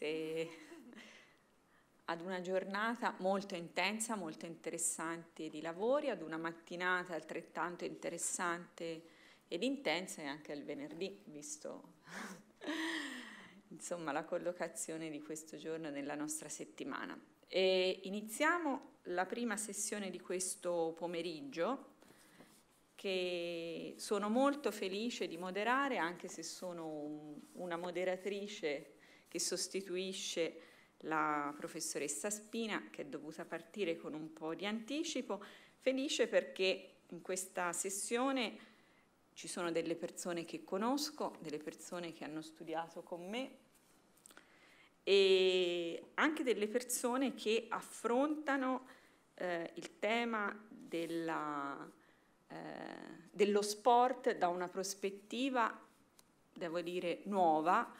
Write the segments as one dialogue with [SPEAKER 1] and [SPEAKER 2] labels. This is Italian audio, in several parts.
[SPEAKER 1] queste, ad una giornata molto intensa, molto interessante di lavori, ad una mattinata altrettanto interessante ed intensa e anche al venerdì, visto insomma la collocazione di questo giorno nella nostra settimana. E iniziamo la prima sessione di questo pomeriggio che sono molto felice di moderare, anche se sono una moderatrice che sostituisce la professoressa Spina che è dovuta partire con un po' di anticipo, felice perché in questa sessione ci sono delle persone che conosco, delle persone che hanno studiato con me e anche delle persone che affrontano eh, il tema della, eh, dello sport da una prospettiva, devo dire, nuova,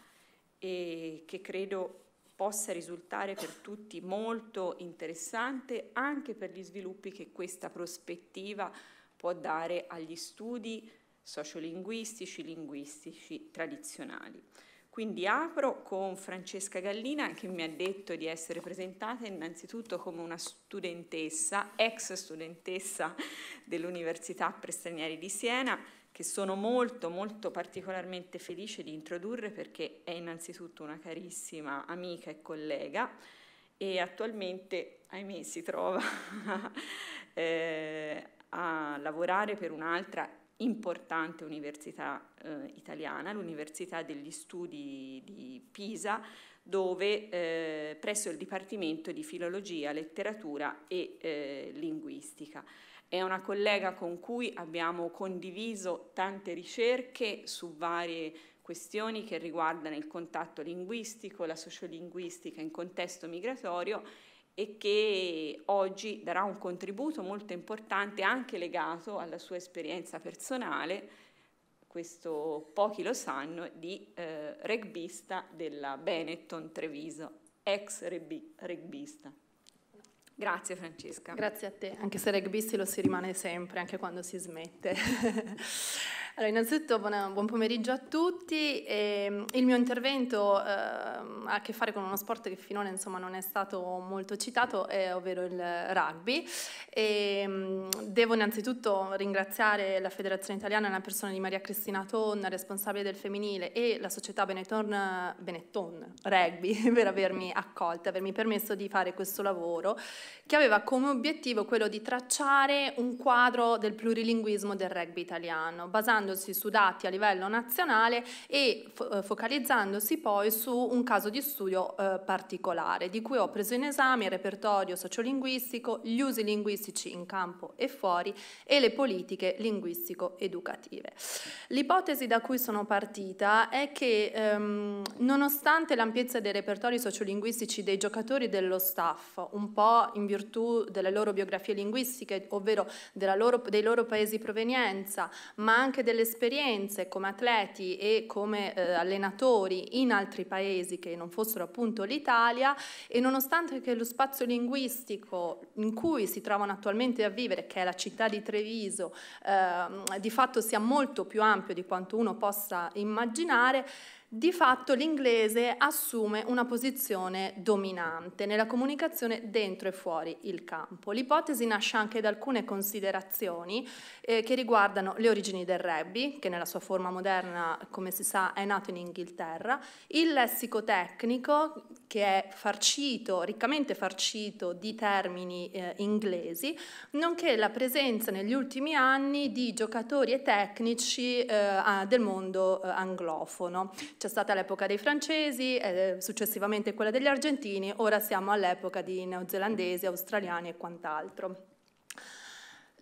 [SPEAKER 1] e che credo possa risultare per tutti molto interessante anche per gli sviluppi che questa prospettiva può dare agli studi sociolinguistici, linguistici tradizionali. Quindi apro con Francesca Gallina che mi ha detto di essere presentata innanzitutto come una studentessa, ex studentessa dell'Università per Stranieri di Siena, che sono molto molto particolarmente felice di introdurre perché è innanzitutto una carissima amica e collega e attualmente, ahimè, si trova eh, a lavorare per un'altra importante università eh, italiana, l'Università degli Studi di Pisa, dove eh, presso il Dipartimento di Filologia, Letteratura e eh, Linguistica. È una collega con cui abbiamo condiviso tante ricerche su varie questioni che riguardano il contatto linguistico, la sociolinguistica in contesto migratorio e che oggi darà un contributo molto importante anche legato alla sua esperienza personale, questo pochi lo sanno, di eh, rugbista della Benetton Treviso, ex rugbista. Grazie Francesca. Grazie a te, anche se rugbyisti
[SPEAKER 2] lo si rimane sempre, anche quando si smette. Allora, innanzitutto buona, buon pomeriggio a tutti. E, ehm, il mio intervento eh, ha a che fare con uno sport che finora insomma, non è stato molto citato, eh, ovvero il rugby. E, ehm, devo innanzitutto ringraziare la Federazione Italiana nella persona di Maria Cristina Ton, responsabile del femminile, e la società Benetton, Benetton Rugby per avermi accolta, avermi permesso di fare questo lavoro che aveva come obiettivo quello di tracciare un quadro del plurilinguismo del rugby italiano, basando essendosi sudati a livello nazionale e fo eh, focalizzandosi poi su un caso di studio eh, particolare, di cui ho preso in esame il repertorio sociolinguistico, gli usi linguistici in campo e fuori e le politiche linguistico-educative. L'ipotesi da cui sono partita è che ehm, nonostante l'ampiezza dei repertori sociolinguistici dei giocatori dello staff, un po' in virtù delle loro biografie linguistiche, ovvero loro, dei loro paesi di provenienza, ma anche delle esperienze come atleti e come eh, allenatori in altri paesi che non fossero appunto l'Italia e nonostante che lo spazio linguistico in cui si trovano attualmente a vivere, che è la città di Treviso, eh, di fatto sia molto più ampio di quanto uno possa immaginare, di fatto l'inglese assume una posizione dominante nella comunicazione dentro e fuori il campo. L'ipotesi nasce anche da alcune considerazioni eh, che riguardano le origini del rugby, che nella sua forma moderna, come si sa, è nato in Inghilterra, il lessico tecnico, che è farcito, riccamente farcito di termini eh, inglesi, nonché la presenza negli ultimi anni di giocatori e tecnici eh, del mondo eh, anglofono c'è stata l'epoca dei francesi, eh, successivamente quella degli argentini, ora siamo all'epoca di neozelandesi, australiani e quant'altro.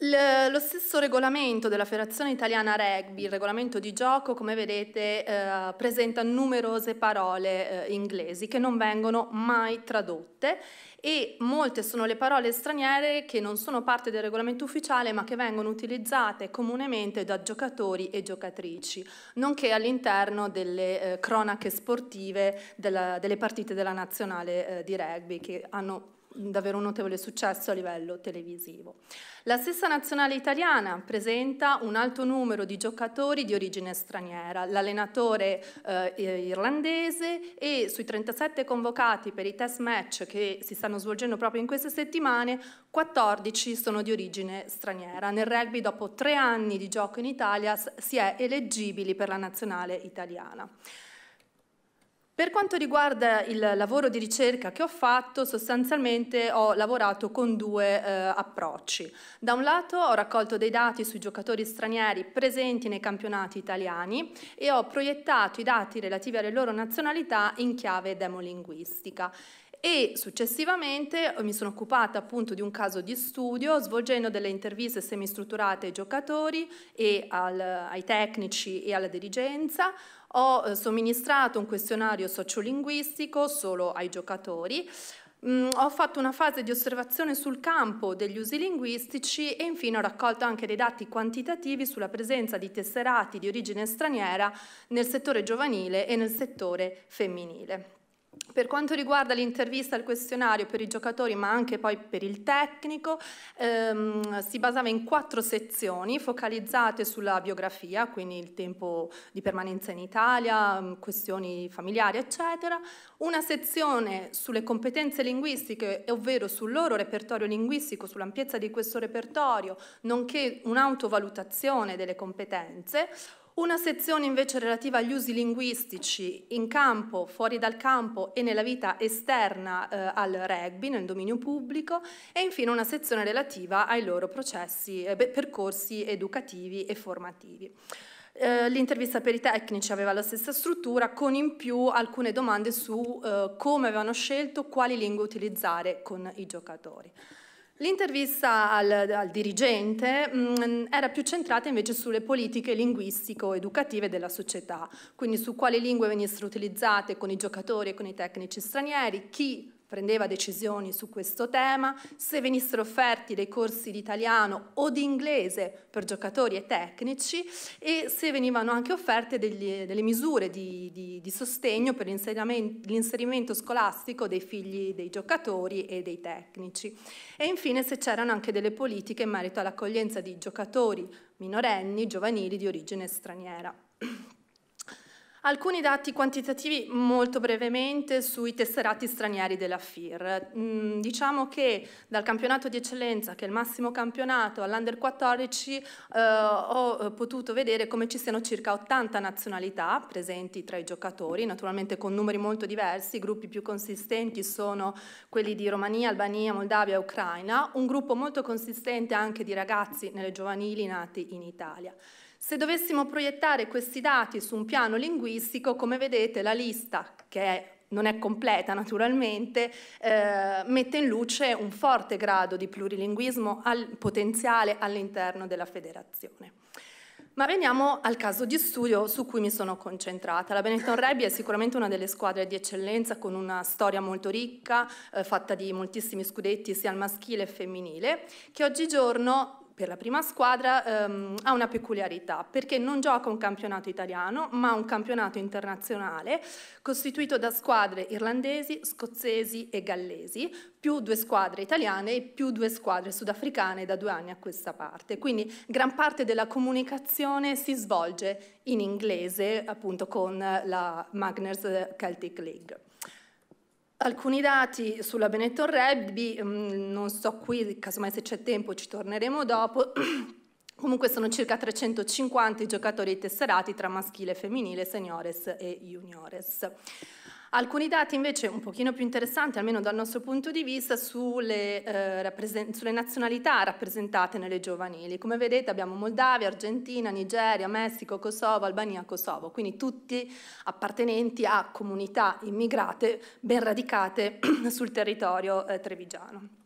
[SPEAKER 2] L- lo stesso regolamento della Federazione Italiana Rugby, il regolamento di gioco, come vedete, eh, presenta numerose parole eh, inglesi che non vengono mai tradotte e molte sono le parole straniere che non sono parte del regolamento ufficiale ma che vengono utilizzate comunemente da giocatori e giocatrici, nonché all'interno delle eh, cronache sportive della, delle partite della nazionale eh, di rugby che hanno davvero un notevole successo a livello televisivo. La stessa nazionale italiana presenta un alto numero di giocatori di origine straniera, l'allenatore eh, irlandese e sui 37 convocati per i test match che si stanno svolgendo proprio in queste settimane, 14 sono di origine straniera. Nel rugby dopo tre anni di gioco in Italia si è eleggibili per la nazionale italiana. Per quanto riguarda il lavoro di ricerca che ho fatto, sostanzialmente ho lavorato con due eh, approcci. Da un lato ho raccolto dei dati sui giocatori stranieri presenti nei campionati italiani e ho proiettato i dati relativi alle loro nazionalità in chiave demolinguistica e successivamente eh, mi sono occupata appunto di un caso di studio svolgendo delle interviste semistrutturate ai giocatori e al, ai tecnici e alla dirigenza ho eh, somministrato un questionario sociolinguistico solo ai giocatori, mm, ho fatto una fase di osservazione sul campo degli usi linguistici e infine ho raccolto anche dei dati quantitativi sulla presenza di tesserati di origine straniera nel settore giovanile e nel settore femminile. Per quanto riguarda l'intervista al questionario per i giocatori, ma anche poi per il tecnico, ehm, si basava in quattro sezioni focalizzate sulla biografia, quindi il tempo di permanenza in Italia, mm, questioni familiari, eccetera. Una sezione sulle competenze linguistiche, ovvero sul loro repertorio linguistico, sull'ampiezza di questo repertorio, nonché un'autovalutazione delle competenze. Una sezione invece relativa agli usi linguistici in campo, fuori dal campo e nella vita esterna eh, al rugby, nel dominio pubblico, e infine una sezione relativa ai loro processi, eh, percorsi educativi e formativi. Eh, l'intervista per i tecnici aveva la stessa struttura, con in più alcune domande su eh, come avevano scelto quali lingue utilizzare con i giocatori. L'intervista al, al dirigente mh, mm, era più centrata invece sulle politiche linguistico-educative della società, quindi su quali lingue venissero utilizzate con i giocatori e con i tecnici stranieri, chi prendeva decisioni su questo tema, se venissero offerti dei corsi di italiano o di inglese per giocatori e tecnici e se venivano anche offerte degli, delle misure di, di, di sostegno per l'inserimento scolastico dei figli dei giocatori e dei tecnici. E infine se c'erano anche delle politiche in merito all'accoglienza di giocatori minorenni, giovanili di origine straniera. Alcuni dati quantitativi molto brevemente sui tesserati stranieri della FIR. Mm, diciamo che dal campionato di eccellenza, che è il massimo campionato, all'Under 14 eh, ho eh, potuto vedere come ci siano circa 80 nazionalità presenti tra i giocatori, naturalmente con numeri molto diversi, i gruppi più consistenti sono quelli di Romania, Albania, Moldavia e Ucraina, un gruppo molto consistente anche di ragazzi nelle giovanili nati in Italia. Se dovessimo proiettare questi dati su un piano linguistico, come vedete la lista, che è non è completa naturalmente, eh, mette in luce un forte grado di plurilinguismo al, potenziale all'interno della federazione. Ma veniamo al caso di studio su cui mi sono concentrata. La Benetton Rugby è sicuramente una delle squadre di eccellenza con una storia molto ricca, eh, fatta di moltissimi scudetti sia al maschile che femminile, che oggigiorno per la prima squadra ehm, ha una peculiarità perché non gioca un campionato italiano ma un campionato internazionale costituito da squadre irlandesi, scozzesi e gallesi più due squadre italiane e più due squadre sudafricane da due anni a questa parte. Quindi gran parte della comunicazione si svolge in inglese appunto con la Magners Celtic League. Alcuni dati sulla Benetton Rugby, mm, non so qui, casomai se c'è tempo ci torneremo dopo, comunque sono circa 350 i giocatori tesserati tra maschile, femminile, seniores e juniores. Alcuni dati invece un pochino più interessanti, almeno dal nostro punto di vista, sulle, eh, sulle, nazionalità rappresentate nelle giovanili. Come vedete abbiamo Moldavia, Argentina, Nigeria, Messico, Kosovo, Albania, Kosovo, quindi tutti appartenenti a comunità immigrate ben radicate sul territorio eh, trevigiano.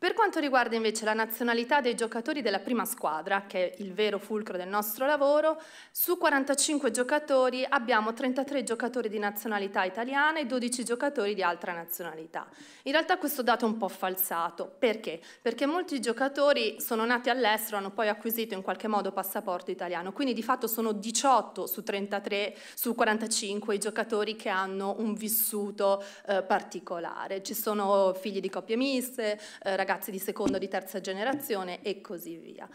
[SPEAKER 2] Per quanto riguarda invece la nazionalità dei giocatori della prima squadra, che è il vero fulcro del nostro lavoro, su 45 giocatori abbiamo 33 giocatori di nazionalità italiana e 12 giocatori di altra nazionalità. In realtà questo dato è un po' falsato. Perché? Perché molti giocatori sono nati all'estero, hanno poi acquisito in qualche modo passaporto italiano, quindi di fatto sono 18 su 33, su 45 i giocatori che hanno un vissuto eh, particolare. Ci sono figli di coppie miste, eh, ragazzi di seconda o di terza generazione e così via.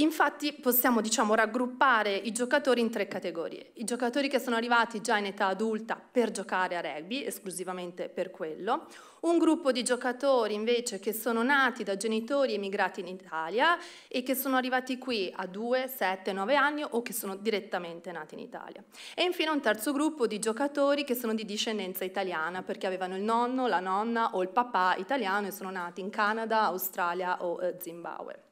[SPEAKER 2] Infatti possiamo diciamo, raggruppare i giocatori in tre categorie. I giocatori che sono arrivati già in età adulta per giocare a rugby, esclusivamente per quello, un gruppo di giocatori invece che sono nati da genitori emigrati in Italia e che sono arrivati qui a 2, 7, 9 anni o che sono direttamente nati in Italia. E infine un terzo gruppo di giocatori che sono di discendenza italiana perché avevano il nonno, la nonna o il papà italiano e sono nati in Canada, Australia o eh, Zimbabwe.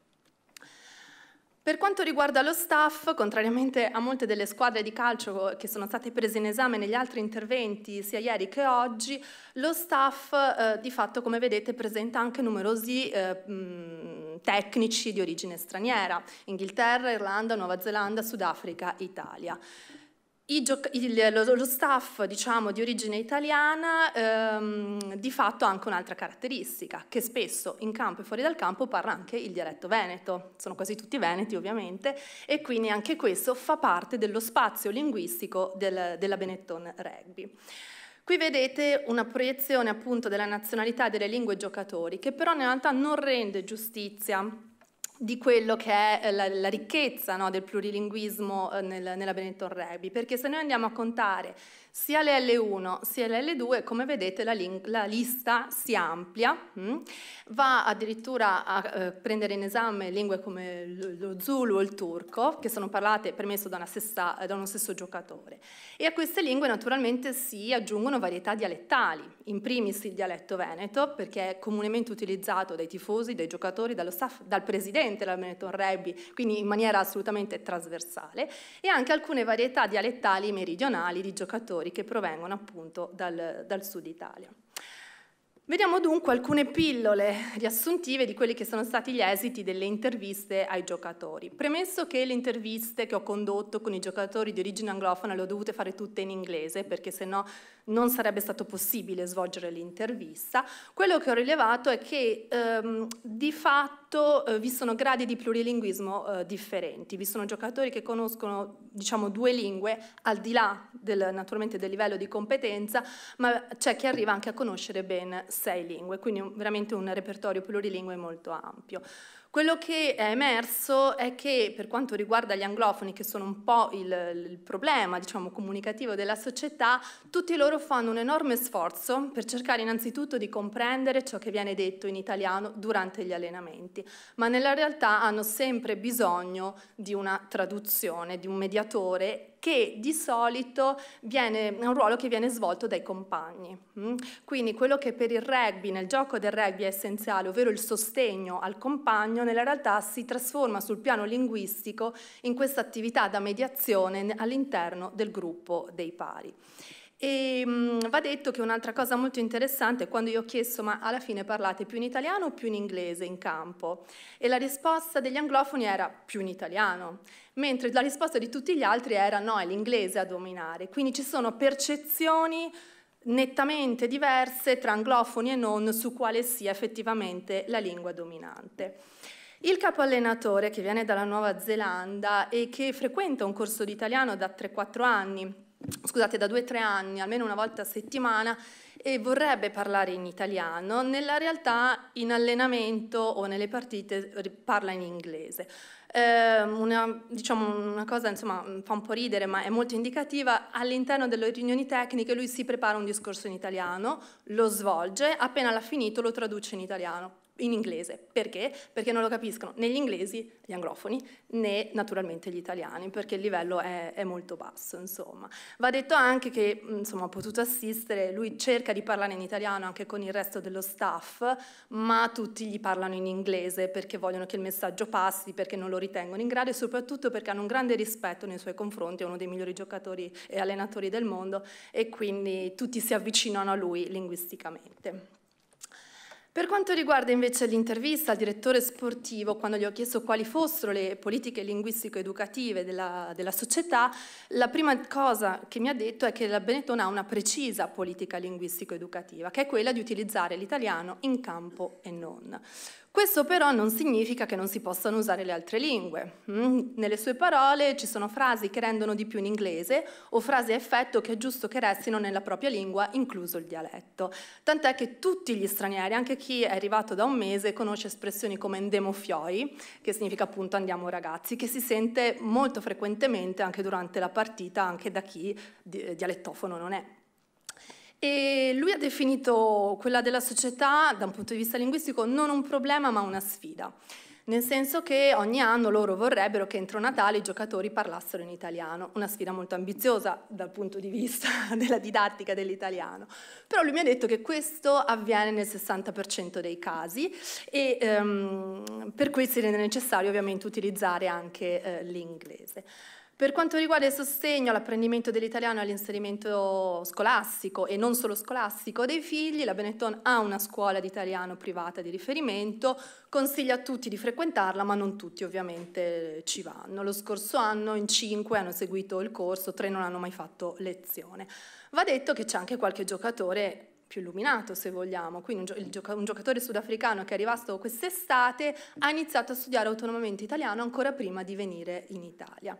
[SPEAKER 2] Per quanto riguarda lo staff, contrariamente a molte delle squadre di calcio che sono state prese in esame negli altri interventi sia ieri che oggi, lo staff eh, di fatto, come vedete, presenta anche numerosi eh, mh, tecnici di origine straniera, Inghilterra, Irlanda, Nuova Zelanda, Sudafrica, Italia il, lo, lo, staff diciamo, di origine italiana ehm, di fatto ha anche un'altra caratteristica, che spesso in campo e fuori dal campo parla anche il dialetto veneto, sono quasi tutti veneti ovviamente, e quindi anche questo fa parte dello spazio linguistico del, della Benetton Rugby. Qui vedete una proiezione appunto della nazionalità delle lingue giocatori, che però in realtà non rende giustizia di quello che è eh, la, la ricchezza no, del plurilinguismo eh, nel, nella Benetton Rebi, perché se noi andiamo a contare sia le l 1 sia le l 2 come vedete, la, la lista si amplia, mh? Mm? va addirittura a eh, prendere in esame lingue come lo zulu o il turco, che sono parlate permesso da, stessa, da uno stesso giocatore. E a queste lingue naturalmente si aggiungono varietà dialettali, in primis il dialetto veneto, perché è comunemente utilizzato dai tifosi, dai giocatori, dallo staff, dal presidente della Veneto Rugby, quindi in maniera assolutamente trasversale, e anche alcune varietà dialettali meridionali di giocatori produttori che provengono appunto dal, dal sud Italia. Vediamo dunque alcune pillole riassuntive di quelli che sono stati gli esiti delle interviste ai giocatori. Premesso che le interviste che ho condotto con i giocatori di origine anglofona le ho dovute fare tutte in inglese perché sennò non sarebbe stato possibile svolgere l'intervista, quello che ho rilevato è che ehm, di fatto fatto eh, vi sono gradi di plurilinguismo eh, differenti, vi sono giocatori che conoscono diciamo, due lingue al di là del, naturalmente del livello di competenza, ma c'è chi arriva anche a conoscere ben sei lingue, quindi un, veramente un repertorio plurilingue molto ampio. Quello che è emerso è che per quanto riguarda gli anglofoni, che sono un po' il, il problema diciamo, comunicativo della società, tutti loro fanno un enorme sforzo per cercare innanzitutto di comprendere ciò che viene detto in italiano durante gli allenamenti, ma nella realtà hanno sempre bisogno di una traduzione, di un mediatore che di solito viene, è un ruolo che viene svolto dai compagni. Mm? Quindi quello che per il rugby, nel gioco del rugby è essenziale, ovvero il sostegno al compagno, nella realtà si trasforma sul piano linguistico in questa attività da mediazione all'interno del gruppo dei pari. E mh, va detto che un'altra cosa molto interessante è quando io ho chiesto ma alla fine parlate più in italiano o più in inglese in campo? E la risposta degli anglofoni era più in italiano, mentre la risposta di tutti gli altri era no, è l'inglese a dominare. Quindi ci sono percezioni nettamente diverse tra anglofoni e non su quale sia effettivamente la lingua dominante. Il capo allenatore che viene dalla Nuova Zelanda e che frequenta un corso di italiano da 3-4 anni scusate, da due o tre anni, almeno una volta a settimana, e vorrebbe parlare in italiano, nella realtà in allenamento o nelle partite parla in inglese. Eh, una, diciamo, una, cosa insomma fa un po' ridere ma è molto indicativa, all'interno delle riunioni tecniche lui si prepara un discorso in italiano, lo svolge, appena l'ha finito lo traduce in italiano in inglese. Perché? Perché non lo capiscono né gli inglesi, gli anglofoni, né naturalmente gli italiani, perché il livello è, è molto basso, insomma. Va detto anche che, insomma, ho potuto assistere, lui cerca di parlare in italiano anche con il resto dello staff, ma tutti gli parlano in inglese perché vogliono che il messaggio passi, perché non lo ritengono in grado e soprattutto perché hanno un grande rispetto nei suoi confronti, è uno dei migliori giocatori e allenatori del mondo e quindi tutti si avvicinano a lui linguisticamente. Per quanto riguarda invece l'intervista al direttore sportivo, quando gli ho chiesto quali fossero le politiche linguistico-educative della, della, società, la prima cosa che mi ha detto è che la Benetton ha una precisa politica linguistico-educativa, che è quella di utilizzare l'italiano in campo e non. Questo però non significa che non si possano usare le altre lingue. Mm? Nelle sue parole ci sono frasi che rendono di più in inglese o frasi a effetto che è giusto che restino nella propria lingua, incluso il dialetto. Tant'è che tutti gli stranieri, anche chi è arrivato da un mese, conosce espressioni come endemo fioi, che significa appunto andiamo ragazzi, che si sente molto frequentemente anche durante la partita, anche da chi eh, dialettofono non è. E lui ha definito quella della società, da un punto di vista linguistico, non un problema ma una sfida nel senso che ogni anno loro vorrebbero che entro Natale i giocatori parlassero in italiano, una sfida molto ambiziosa dal punto di vista della didattica dell'italiano, però lui mi ha detto che questo avviene nel 60% dei casi e um, per cui si rende necessario ovviamente utilizzare anche uh, l'inglese. Per quanto riguarda il sostegno all'apprendimento dell'italiano e all'inserimento scolastico e non solo scolastico dei figli, la Benetton ha una scuola di italiano privata di riferimento, consiglia a tutti di frequentarla, ma non tutti ovviamente ci vanno. Lo scorso anno in cinque hanno seguito il corso, tre non hanno mai fatto lezione. Va detto che c'è anche qualche giocatore più illuminato se vogliamo, quindi un, gioca un, giocatore sudafricano che è arrivato quest'estate ha iniziato a studiare autonomamente italiano ancora prima di venire in Italia.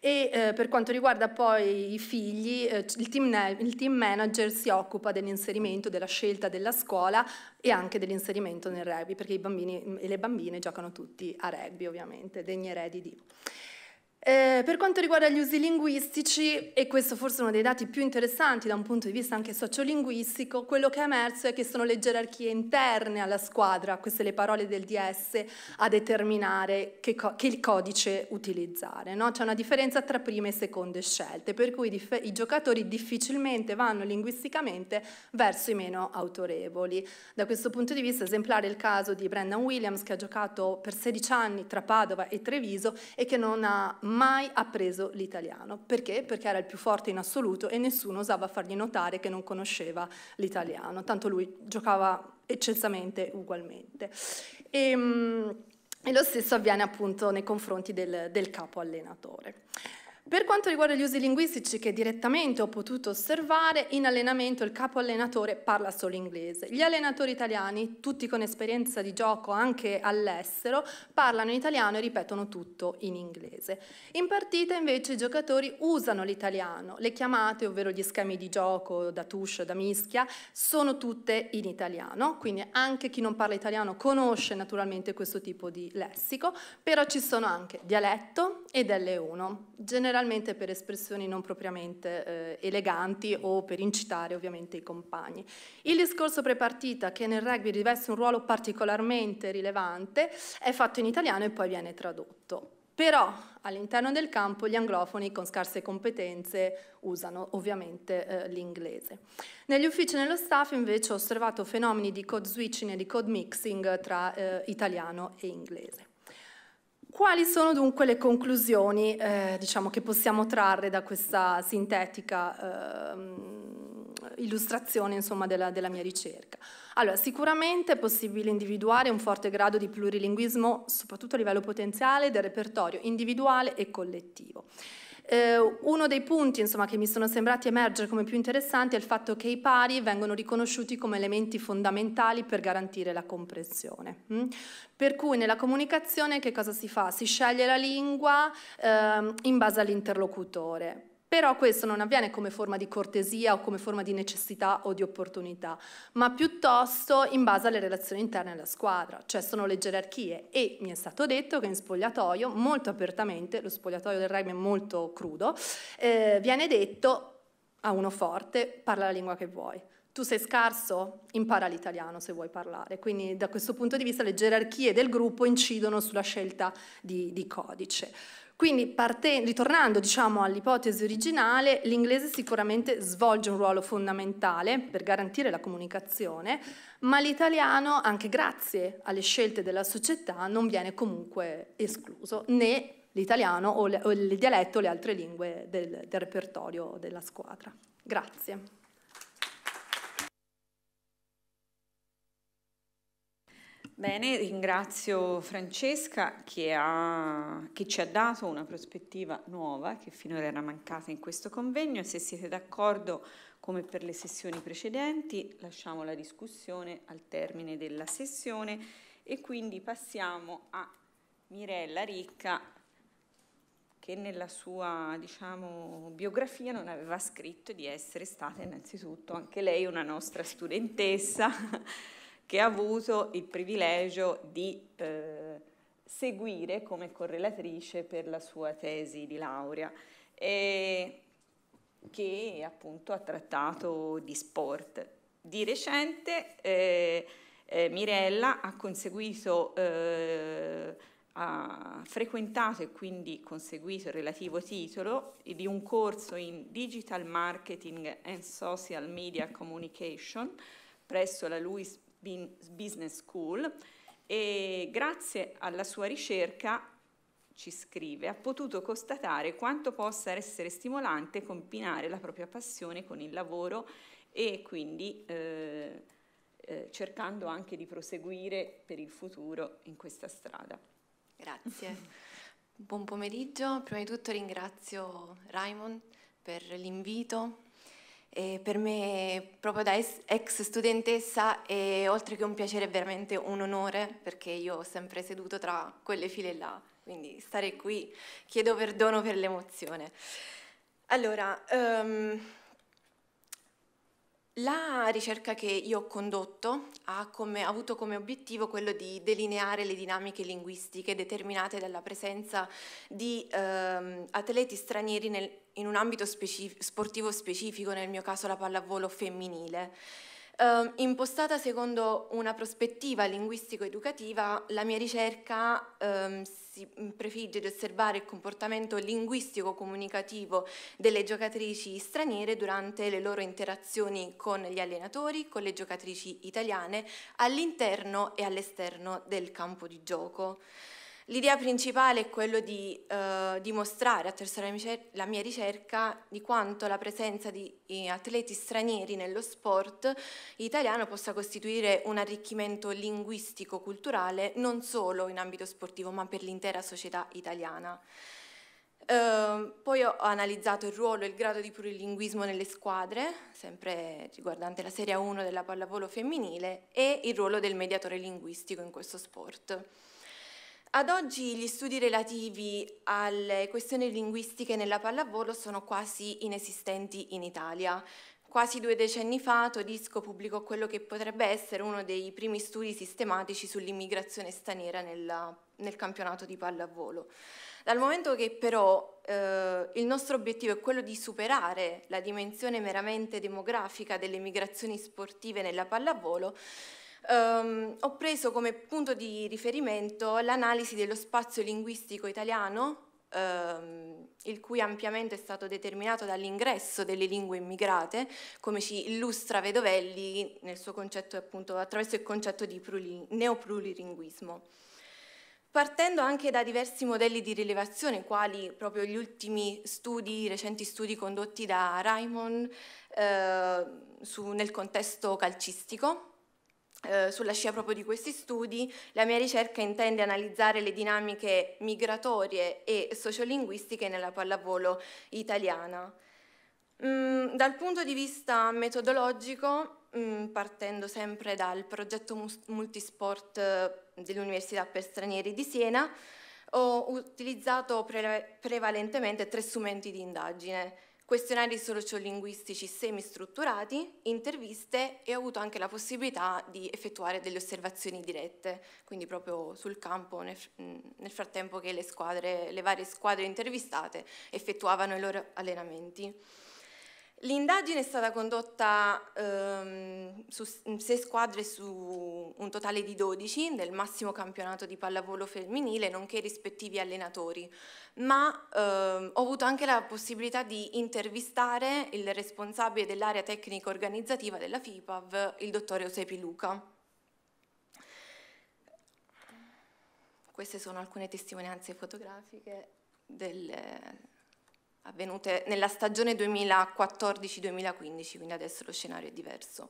[SPEAKER 2] E eh, per quanto riguarda poi i figli, eh, il, team ne- il, team manager si occupa dell'inserimento, della scelta della scuola e anche dell'inserimento nel rugby, perché i bambini mm, e le bambine giocano tutti a rugby ovviamente, degni eredi di... Eh, per quanto riguarda gli usi linguistici, e questo forse è uno dei dati più interessanti da un punto di vista anche sociolinguistico, quello che è emerso è che sono le gerarchie interne alla squadra, queste le parole del DS, a determinare che, co- che codice utilizzare. No? C'è una differenza tra prime e seconde scelte, per cui i, dif- i giocatori difficilmente vanno linguisticamente verso i meno autorevoli. Da questo punto di vista esemplare il caso di Brendan Williams che ha giocato per 16 anni tra Padova e Treviso e che non ha mai mai appreso l'italiano. Perché? Perché era il più forte in assoluto e nessuno osava fargli notare che non conosceva l'italiano, tanto lui giocava eccessamente ugualmente. E, ehm, e lo stesso avviene appunto nei confronti del, del capo allenatore. Per quanto riguarda gli usi linguistici che direttamente ho potuto osservare, in allenamento il capo allenatore parla solo inglese. Gli allenatori italiani, tutti con esperienza di gioco anche all'estero, parlano italiano e ripetono tutto in inglese. In partita invece i giocatori usano l'italiano. Le chiamate, ovvero gli schemi di gioco da touche, da mischia, sono tutte in italiano, quindi anche chi non parla italiano conosce naturalmente questo tipo di lessico, però ci sono anche dialetto ed L1. Generalmente generalmente per espressioni non propriamente eh, eleganti o per incitare ovviamente i compagni. Il discorso prepartita, che nel rugby riveste un ruolo particolarmente rilevante, è fatto in italiano e poi viene tradotto. Però all'interno del campo gli anglofoni con scarse competenze usano ovviamente eh, l'inglese. Negli uffici e nello staff invece ho osservato fenomeni di code switching e di code mixing tra eh, italiano e inglese. Quali sono dunque le conclusioni eh, diciamo, che possiamo trarre da questa sintetica eh, illustrazione insomma, della, della, mia ricerca? Allora, sicuramente è possibile individuare un forte grado di plurilinguismo, soprattutto a livello potenziale, del repertorio individuale e collettivo. Eh, uno dei punti insomma, che mi sono sembrati emergere come più interessanti è il fatto che i pari vengono riconosciuti come elementi fondamentali per garantire la comprensione. Mm? Per cui nella comunicazione che cosa si fa? Si sceglie la lingua eh, in base all'interlocutore. Però questo non avviene come forma di cortesia o come forma di necessità o di opportunità, ma piuttosto in base alle relazioni interne alla squadra, cioè sono le gerarchie e mi è stato detto che in spogliatoio, molto apertamente, lo spogliatoio del rugby è molto crudo, eh, viene detto a uno forte parla la lingua che vuoi. Tu sei scarso? Impara l'italiano se vuoi parlare. Quindi da questo punto di vista le gerarchie del gruppo incidono sulla scelta di, di codice. Quindi parte, ritornando diciamo, all'ipotesi originale, l'inglese sicuramente svolge un ruolo fondamentale per garantire la comunicazione, ma l'italiano, anche grazie alle scelte della società, non viene comunque escluso, né l'italiano o, il dialetto o le altre lingue del, del repertorio della squadra. Grazie.
[SPEAKER 1] Bene, ringrazio Francesca che, ha, che, ci ha dato una prospettiva nuova che finora era mancata in questo convegno. Se siete d'accordo, come per le sessioni precedenti, lasciamo la discussione al termine della sessione e quindi passiamo a Mirella Ricca che nella sua diciamo, biografia non aveva scritto di essere stata innanzitutto anche lei una nostra studentessa che ha avuto il privilegio di eh, seguire come correlatrice per la sua tesi di laurea e che appunto ha trattato di sport. Di recente eh, eh, Mirella ha conseguito, eh, ha frequentato e quindi conseguito il relativo titolo di un corso in Digital Marketing and Social Media Communication presso la Louis Business School e grazie alla sua ricerca ci scrive, ha potuto constatare quanto possa essere stimolante combinare la propria passione con il lavoro e quindi eh, eh, cercando anche di proseguire per il futuro in questa
[SPEAKER 3] strada. Grazie. Buon pomeriggio. Prima di tutto ringrazio Raimond per l'invito, e per me, proprio da ex studentessa, è oltre che un piacere, è veramente un onore, perché io ho sempre seduto tra quelle file là, quindi stare qui chiedo perdono per l'emozione. Allora, um, la ricerca che io ho condotto ha, come, ha avuto come obiettivo quello di delineare le dinamiche linguistiche determinate dalla presenza di um, atleti stranieri nel in un ambito specific sportivo specifico, nel mio caso la pallavolo femminile. Eh, impostata secondo una prospettiva linguistico-educativa, la mia ricerca ehm, si prefigge di osservare il comportamento linguistico-comunicativo delle giocatrici straniere durante le loro interazioni con gli allenatori, con le giocatrici italiane, all'interno e all'esterno del campo di gioco. L'idea principale è quella di eh, dimostrare attraverso la mia, la mia ricerca di quanto la presenza di atleti stranieri nello sport italiano possa costituire un arricchimento linguistico-culturale non solo in ambito sportivo ma per l'intera società italiana. Uh, poi ho analizzato il ruolo e il grado di plurilinguismo nelle squadre, sempre riguardante la Serie 1 della pallavolo femminile, e il ruolo del mediatore linguistico in questo sport. Ad oggi gli studi relativi alle questioni linguistiche nella pallavolo sono quasi inesistenti in Italia. Quasi due decenni fa Todisco pubblicò quello che potrebbe essere uno dei primi studi sistematici sull'immigrazione straniera nella, nel campionato di pallavolo. Dal momento che però eh, il nostro obiettivo è quello di superare la dimensione meramente demografica delle migrazioni sportive nella pallavolo, ehm, ho preso come punto di riferimento l'analisi dello spazio linguistico italiano, ehm, il cui ampliamento è stato determinato dall'ingresso delle lingue immigrate, come ci illustra Vedovelli concetto, appunto, attraverso il concetto di neoplurilinguismo. Partendo anche da diversi modelli di rilevazione, quali proprio gli ultimi studi, i recenti studi condotti da Raimond eh, su, nel contesto calcistico, eh, sulla scia proprio di questi studi, la mia ricerca intende analizzare le dinamiche migratorie e sociolinguistiche nella pallavolo italiana. Mm, dal punto di vista metodologico, mm, partendo sempre dal progetto multisport eh, dell'Università per Stranieri di Siena, ho utilizzato pre prevalentemente tre strumenti di indagine, questionari sociolinguistici semistrutturati, interviste e ho avuto anche la possibilità di effettuare delle osservazioni dirette, quindi proprio sul campo nel, frattempo che le, squadre, le varie squadre intervistate effettuavano i loro allenamenti. L'indagine è stata condotta ehm, su sei squadre su un totale di 12 del massimo campionato di pallavolo femminile, nonché i rispettivi allenatori, ma ehm, ho avuto anche la possibilità di intervistare il responsabile dell'area tecnica organizzativa della FIPAV, il dottore Eusepi Luca. Queste sono alcune testimonianze fotografiche del avvenute nella stagione 2014-2015, quindi adesso lo scenario è diverso.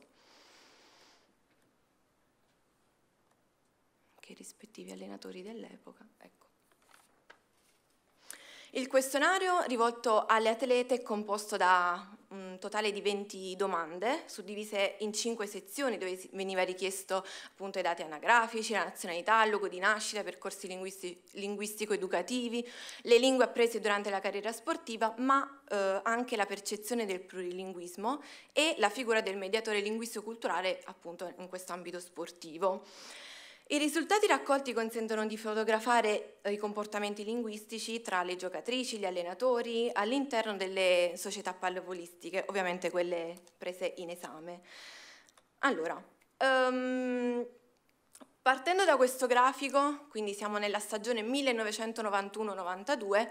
[SPEAKER 3] Che i rispettivi allenatori dell'epoca, ecco. Il questionario rivolto alle atlete è composto da un totale di 20 domande suddivise in 5 sezioni dove veniva richiesto appunto i dati anagrafici, la nazionalità, il luogo di nascita, percorsi linguisti, linguistico-educativi, le lingue apprese durante la carriera sportiva, ma eh, anche la percezione del plurilinguismo e la figura del mediatore linguistico-culturale appunto in questo ambito sportivo. I risultati raccolti consentono di fotografare eh, i comportamenti linguistici tra le giocatrici, gli allenatori, all'interno delle società pallavolistiche, ovviamente quelle prese in esame. Allora, um, Partendo da questo grafico, quindi siamo nella stagione 1991-92,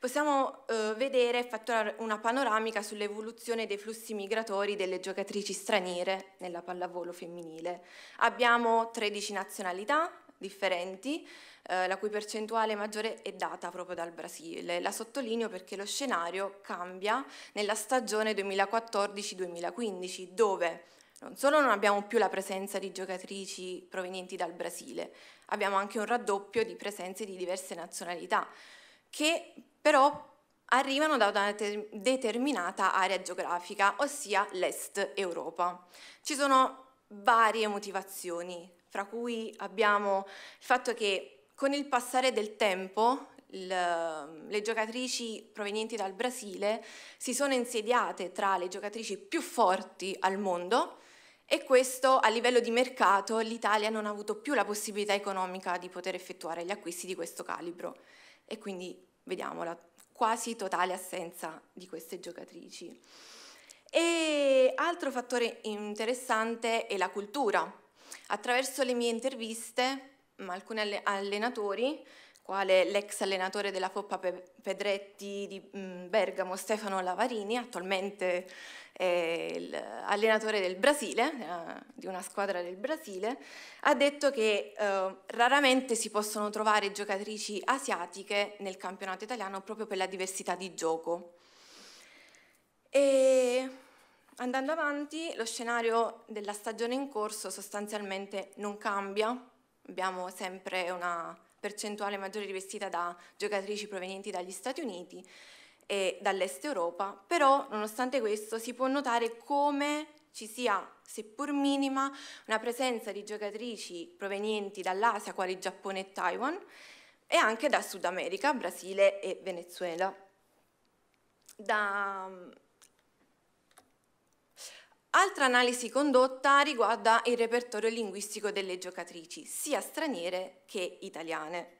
[SPEAKER 3] possiamo eh, vedere e fatturare una panoramica sull'evoluzione dei flussi migratori delle giocatrici straniere nella pallavolo femminile. Abbiamo 13 nazionalità differenti, eh, la cui percentuale maggiore è data proprio dal Brasile. La sottolineo perché lo scenario cambia nella stagione 2014-2015, dove non solo non abbiamo più la presenza di giocatrici provenienti dal Brasile, abbiamo anche un raddoppio di presenze di diverse nazionalità, che però arrivano da una determinata area geografica, ossia l'Est Europa. Ci sono varie motivazioni, fra cui abbiamo il fatto che con il passare del tempo il, le giocatrici provenienti dal Brasile si sono insediate tra le giocatrici più forti al mondo e questo a livello di mercato l'Italia non ha avuto più la possibilità economica di poter effettuare gli acquisti di questo calibro e quindi vediamo la quasi totale assenza di queste giocatrici. E altro fattore interessante è la cultura. Attraverso le mie interviste, mm, alcuni allenatori, quale l'ex allenatore della Coppa Pedretti di mm, Bergamo, Stefano Lavarini, attualmente allenatore del Brasile, eh, di una squadra del Brasile, ha detto che eh, raramente si possono trovare giocatrici asiatiche nel campionato italiano proprio per la diversità di gioco. E andando avanti, lo scenario della stagione in corso sostanzialmente non cambia, abbiamo sempre una percentuale maggiore rivestita da giocatrici provenienti dagli Stati Uniti e dall'est Europa, però nonostante questo si può notare come ci sia, seppur minima, una presenza di giocatrici provenienti dall'Asia, quali Giappone e Taiwan, e anche da Sud America, Brasile e Venezuela. Da... Mm, altra analisi condotta riguarda il repertorio linguistico delle giocatrici, sia straniere che italiane.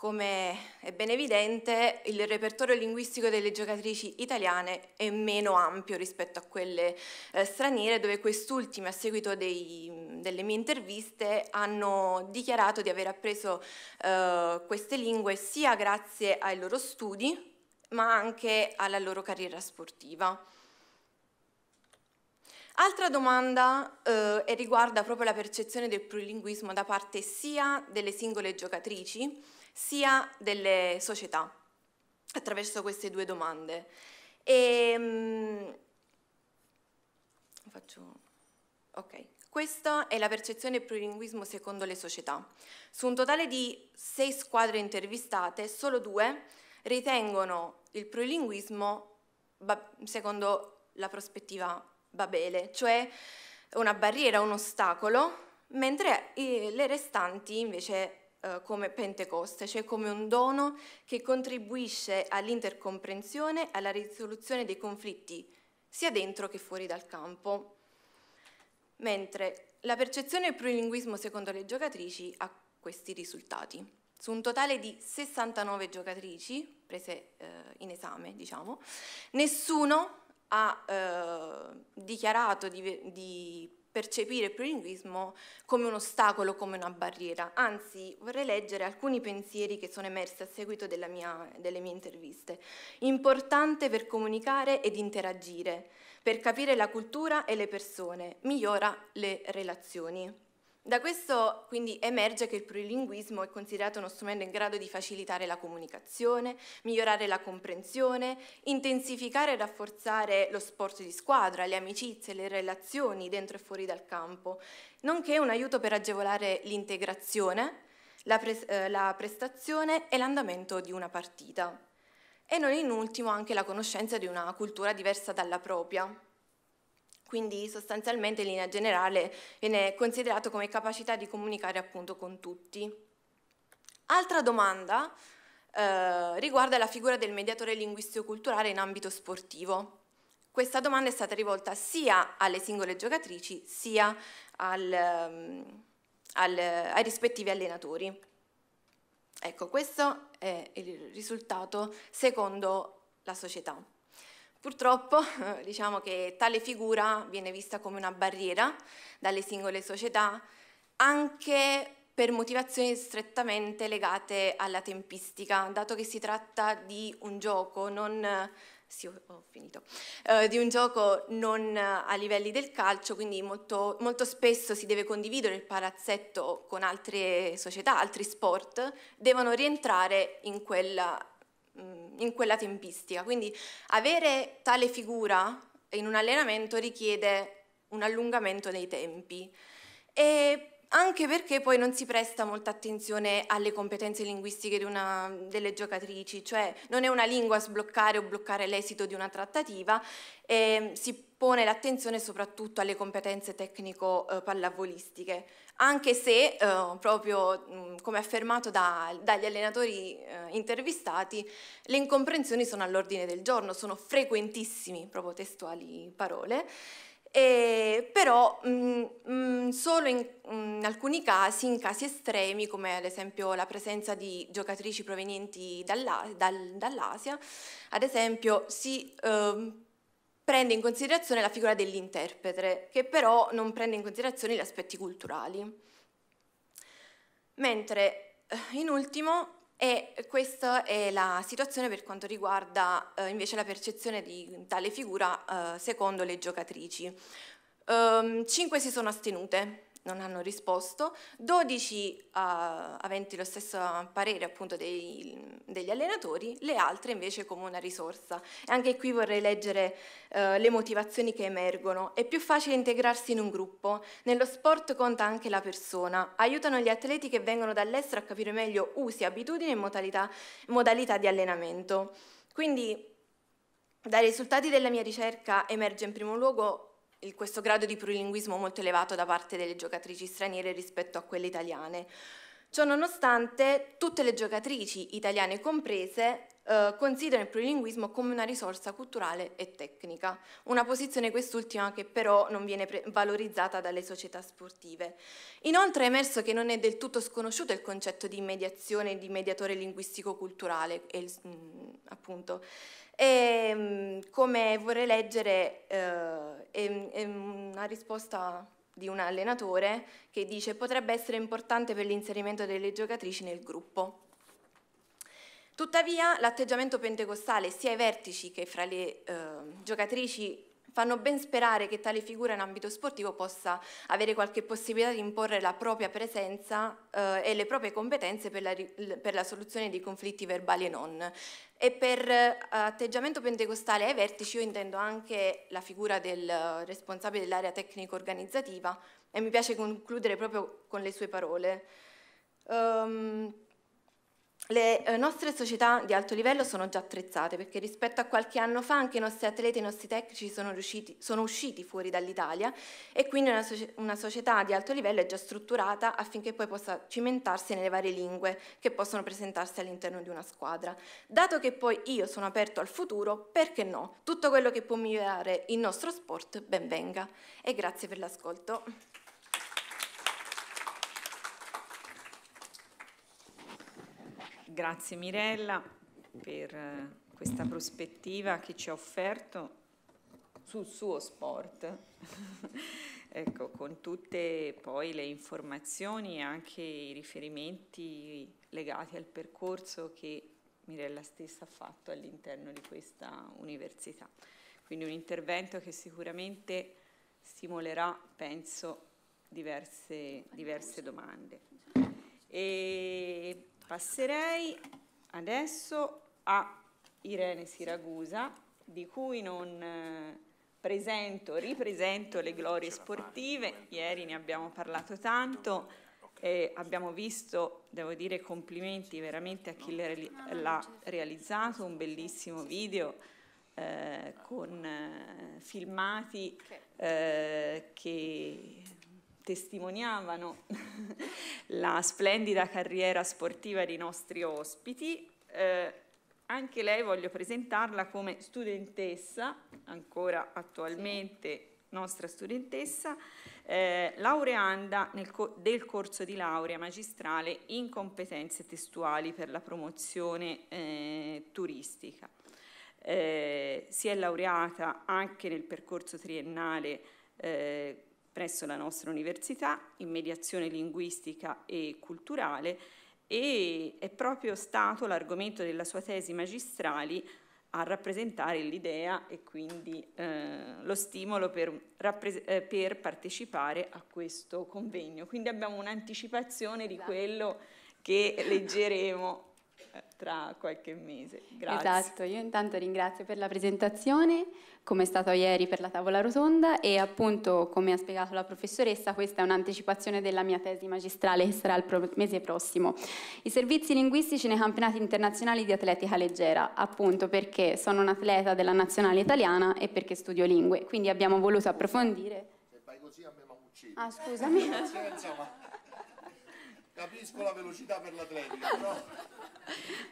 [SPEAKER 3] Come è ben evidente, il repertorio linguistico delle giocatrici italiane è meno ampio rispetto a quelle eh, straniere, dove quest'ultime, a seguito dei, delle mie interviste, hanno dichiarato di aver appreso eh, queste lingue sia grazie ai loro studi, ma anche alla loro carriera sportiva. Altra domanda eh, riguarda proprio la percezione del plurilinguismo da parte sia delle singole giocatrici, sia delle società attraverso queste due domande. E, ehm, mh, faccio... okay. Questa è la percezione del plurilinguismo secondo le società. Su un totale di sei squadre intervistate, solo due ritengono il plurilinguismo secondo la prospettiva Babele, cioè una barriera, un ostacolo, mentre eh, le restanti invece eh, come Pentecoste, cioè come un dono che contribuisce all'intercomprensione, alla risoluzione dei conflitti, sia dentro che fuori dal campo. Mentre la percezione del plurilinguismo secondo le giocatrici ha questi risultati. Su un totale di 69 giocatrici prese eh, in esame, diciamo, nessuno ha eh, dichiarato di, di percepire il plurilinguismo come un ostacolo, come una barriera. Anzi, vorrei leggere alcuni pensieri che sono emersi a seguito mia, delle mie interviste. Importante per comunicare ed interagire, per capire la cultura e le persone, migliora le relazioni. Da questo quindi emerge che il plurilinguismo è considerato uno strumento in grado di facilitare la comunicazione, migliorare la comprensione, intensificare e rafforzare lo sport di squadra, le amicizie, le relazioni dentro e fuori dal campo, nonché un aiuto per agevolare l'integrazione, la, pre eh, la prestazione e l'andamento di una partita. E non in ultimo anche la conoscenza di una cultura diversa dalla propria, quindi sostanzialmente in linea generale viene considerato come capacità di comunicare appunto con tutti. Altra domanda eh, riguarda la figura del mediatore linguistico-culturale in ambito sportivo. Questa domanda è stata rivolta sia alle singole giocatrici sia al, ehm, al, ai rispettivi allenatori. Ecco, questo è il risultato secondo la società. Purtroppo eh, diciamo che tale figura viene vista come una barriera dalle singole società anche per motivazioni strettamente legate alla tempistica, dato che si tratta di un gioco non eh, sì, ho finito, eh, di un gioco non eh, a livelli del calcio, quindi molto, molto, spesso si deve condividere il palazzetto con altre società, altri sport, devono rientrare in quella Mm, in quella tempistica. Quindi avere tale figura in un allenamento richiede un allungamento dei tempi. E anche perché poi non si presta molta attenzione alle competenze linguistiche una, delle giocatrici, cioè non è una lingua sbloccare o bloccare l'esito di una trattativa, eh, si pone l'attenzione soprattutto alle competenze tecnico-pallavolistiche. Eh, anche se eh, proprio mh, mm, come affermato da, dagli allenatori eh, intervistati, le incomprensioni sono all'ordine del giorno, sono frequentissimi, proprio testuali parole. E, però mh, mm, mh, mm, solo in, in, alcuni casi, in casi estremi come ad esempio la presenza di giocatrici provenienti dall'Asia, dall ad esempio si eh, prende in considerazione la figura dell'interprete, che però non prende in considerazione gli aspetti culturali. Mentre eh, in ultimo, e questa è la situazione per quanto riguarda eh, invece la percezione di tale figura eh, secondo le giocatrici. Um, cinque si sono astenute, non hanno risposto, 12 uh, eh, aventi lo stesso parere appunto dei, degli allenatori, le altre invece come una risorsa. E anche qui vorrei leggere uh, le motivazioni che emergono. È più facile integrarsi in un gruppo, nello sport conta anche la persona, aiutano gli atleti che vengono dall'estero a capire meglio usi, abitudini e modalità, modalità di allenamento. Quindi dai risultati della mia ricerca emerge in primo luogo questo grado di plurilinguismo molto elevato da parte delle giocatrici straniere rispetto a quelle italiane. Ciononostante, tutte le giocatrici, italiane comprese, eh, considerano il plurilinguismo come una risorsa culturale e tecnica, una posizione quest'ultima che però non viene valorizzata dalle società sportive. Inoltre è emerso che non è del tutto sconosciuto il concetto di mediazione di mediatore linguistico-culturale, mm, appunto, e ehm, come vorrei leggere eh, è, è una risposta di un allenatore che dice potrebbe essere importante per l'inserimento delle giocatrici nel gruppo. Tuttavia l'atteggiamento pentecostale sia ai vertici che fra le eh, giocatrici fanno ben sperare che tale figura in ambito sportivo possa avere qualche possibilità di imporre la propria presenza eh, e le proprie competenze per la, per la, soluzione dei conflitti verbali e non. E per eh, atteggiamento pentecostale ai vertici io intendo anche la figura del eh, responsabile dell'area tecnico-organizzativa e mi piace concludere proprio con le sue parole. Um, le eh, nostre società di alto livello sono già attrezzate perché rispetto a qualche anno fa anche i nostri atleti e i nostri tecnici sono, riusciti, sono usciti fuori dall'Italia e quindi una, una, società di alto livello è già strutturata affinché poi possa cimentarsi nelle varie lingue che possono presentarsi all'interno di una squadra. Dato che poi io sono aperto al futuro, perché no? Tutto quello che può migliorare il nostro sport, ben venga. E grazie per l'ascolto.
[SPEAKER 1] Grazie Mirella per eh, questa prospettiva che ci ha offerto sul suo sport, ecco, con tutte poi le informazioni e anche i riferimenti legati al percorso che Mirella stessa ha fatto all'interno di questa università. Quindi un intervento che sicuramente stimolerà, penso, diverse, diverse domande. E passerei adesso a Irene Siragusa, di cui non eh, presento, ripresento le glorie sportive, ieri ne abbiamo parlato tanto, e abbiamo visto, devo dire, complimenti veramente a chi l'ha realizzato, un bellissimo video eh, con eh, filmati eh, che testimoniavano la splendida carriera sportiva dei nostri ospiti. Eh, anche lei voglio presentarla come studentessa, ancora attualmente nostra studentessa, eh, laureanda co- del corso di laurea magistrale in competenze testuali per la promozione eh, turistica. Eh, si è laureata anche nel percorso triennale eh, presso la nostra università in mediazione linguistica e culturale e è proprio stato l'argomento della sua tesi magistrali a rappresentare l'idea e quindi eh, lo stimolo per, eh, per, partecipare a questo convegno. Quindi abbiamo un'anticipazione di esatto. quello che leggeremo tra qualche mese. Grazie. Esatto,
[SPEAKER 4] io intanto ringrazio per la presentazione, come è stato ieri per la tavola rotonda e appunto come ha spiegato la professoressa questa è un'anticipazione della mia tesi magistrale che sarà il pro mese prossimo. I servizi linguistici nei campionati internazionali di atletica leggera, appunto perché sono un atleta della nazionale italiana e perché studio lingue, quindi abbiamo voluto approfondire...
[SPEAKER 5] Se fai così a me mi uccidi. Ah scusami. Capisco la velocità per l'atletica, però...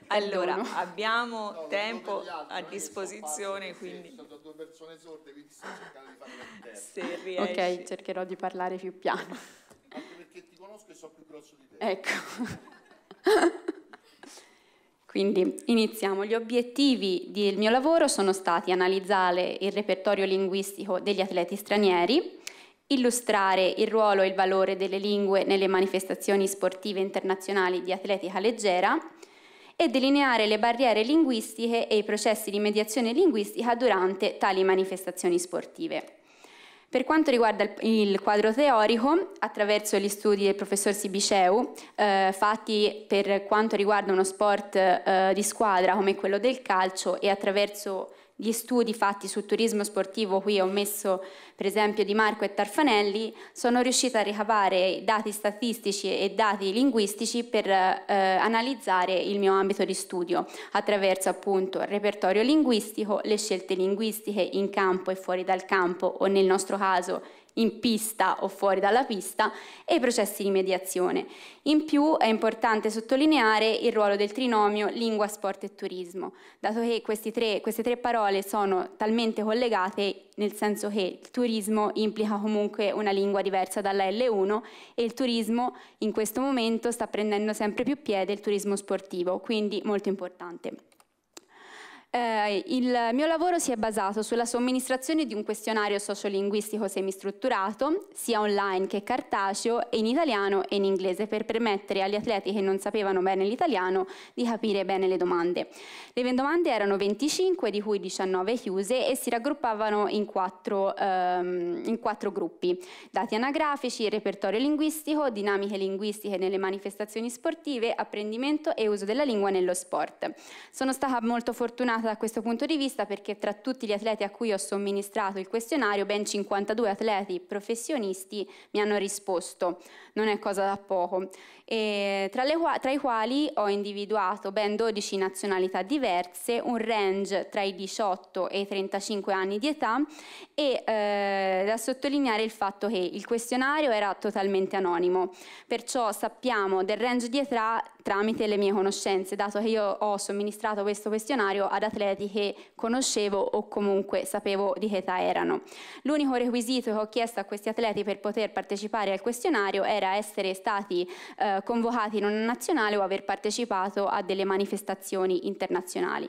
[SPEAKER 1] Allora, abbiamo no, tempo altri, a disposizione, quindi...
[SPEAKER 5] Sono due persone sorde, quindi sto cercando di fare l'intero. riesci... Ok,
[SPEAKER 4] cercherò di parlare più piano.
[SPEAKER 5] Anche perché ti conosco e so più grosso di te. Ecco.
[SPEAKER 4] Quindi iniziamo. Gli obiettivi del mio lavoro sono stati analizzare il repertorio linguistico degli atleti stranieri, illustrare il ruolo e il valore delle lingue nelle manifestazioni sportive internazionali di atletica leggera e delineare le barriere linguistiche e i processi di mediazione linguistica durante tali manifestazioni sportive. Per quanto riguarda il quadro teorico, attraverso gli studi del professor Sibiceu, eh, fatti per quanto riguarda uno sport eh, di squadra come quello del calcio e attraverso gli studi fatti sul turismo sportivo, qui ho messo per esempio Di Marco e Tarfanelli, sono riuscita a ricavare dati statistici e dati linguistici per eh, analizzare il mio ambito di studio attraverso appunto il repertorio linguistico, le scelte linguistiche in campo e fuori dal campo o nel nostro caso in pista o fuori dalla pista e i processi di mediazione. In più è importante sottolineare il ruolo del trinomio lingua, sport e turismo, dato che tre, queste tre parole sono talmente collegate nel senso che il turismo implica comunque una lingua diversa dalla L1 e il turismo in questo momento sta prendendo sempre più piede il turismo sportivo, quindi molto importante. Eh, il mio lavoro si è basato sulla somministrazione di un questionario sociolinguistico semistrutturato, sia online che cartaceo, in italiano e in inglese, per permettere agli atleti che non sapevano bene l'italiano di capire bene le domande. Le domande erano 25, di cui 19 chiuse, e si raggruppavano in quattro, ehm, in quattro gruppi. Dati anagrafici, repertorio linguistico, dinamiche linguistiche nelle manifestazioni sportive, apprendimento e uso della lingua nello sport. Sono stata molto fortunata fortunata da questo punto di vista perché tra tutti gli atleti a cui ho somministrato il questionario, ben 52 atleti professionisti mi hanno risposto. Non è cosa da poco tra, le, tra i quali ho individuato ben 12 nazionalità diverse, un range tra i 18 e i 35 anni di età e eh, da sottolineare il fatto che il questionario era totalmente anonimo, perciò sappiamo del range di età tramite le mie conoscenze, dato che io ho somministrato questo questionario ad atleti che conoscevo o comunque sapevo di che età erano. L'unico requisito che ho chiesto a questi atleti per poter partecipare al questionario era essere stati eh, convocati in una nazionale o aver partecipato a delle manifestazioni internazionali.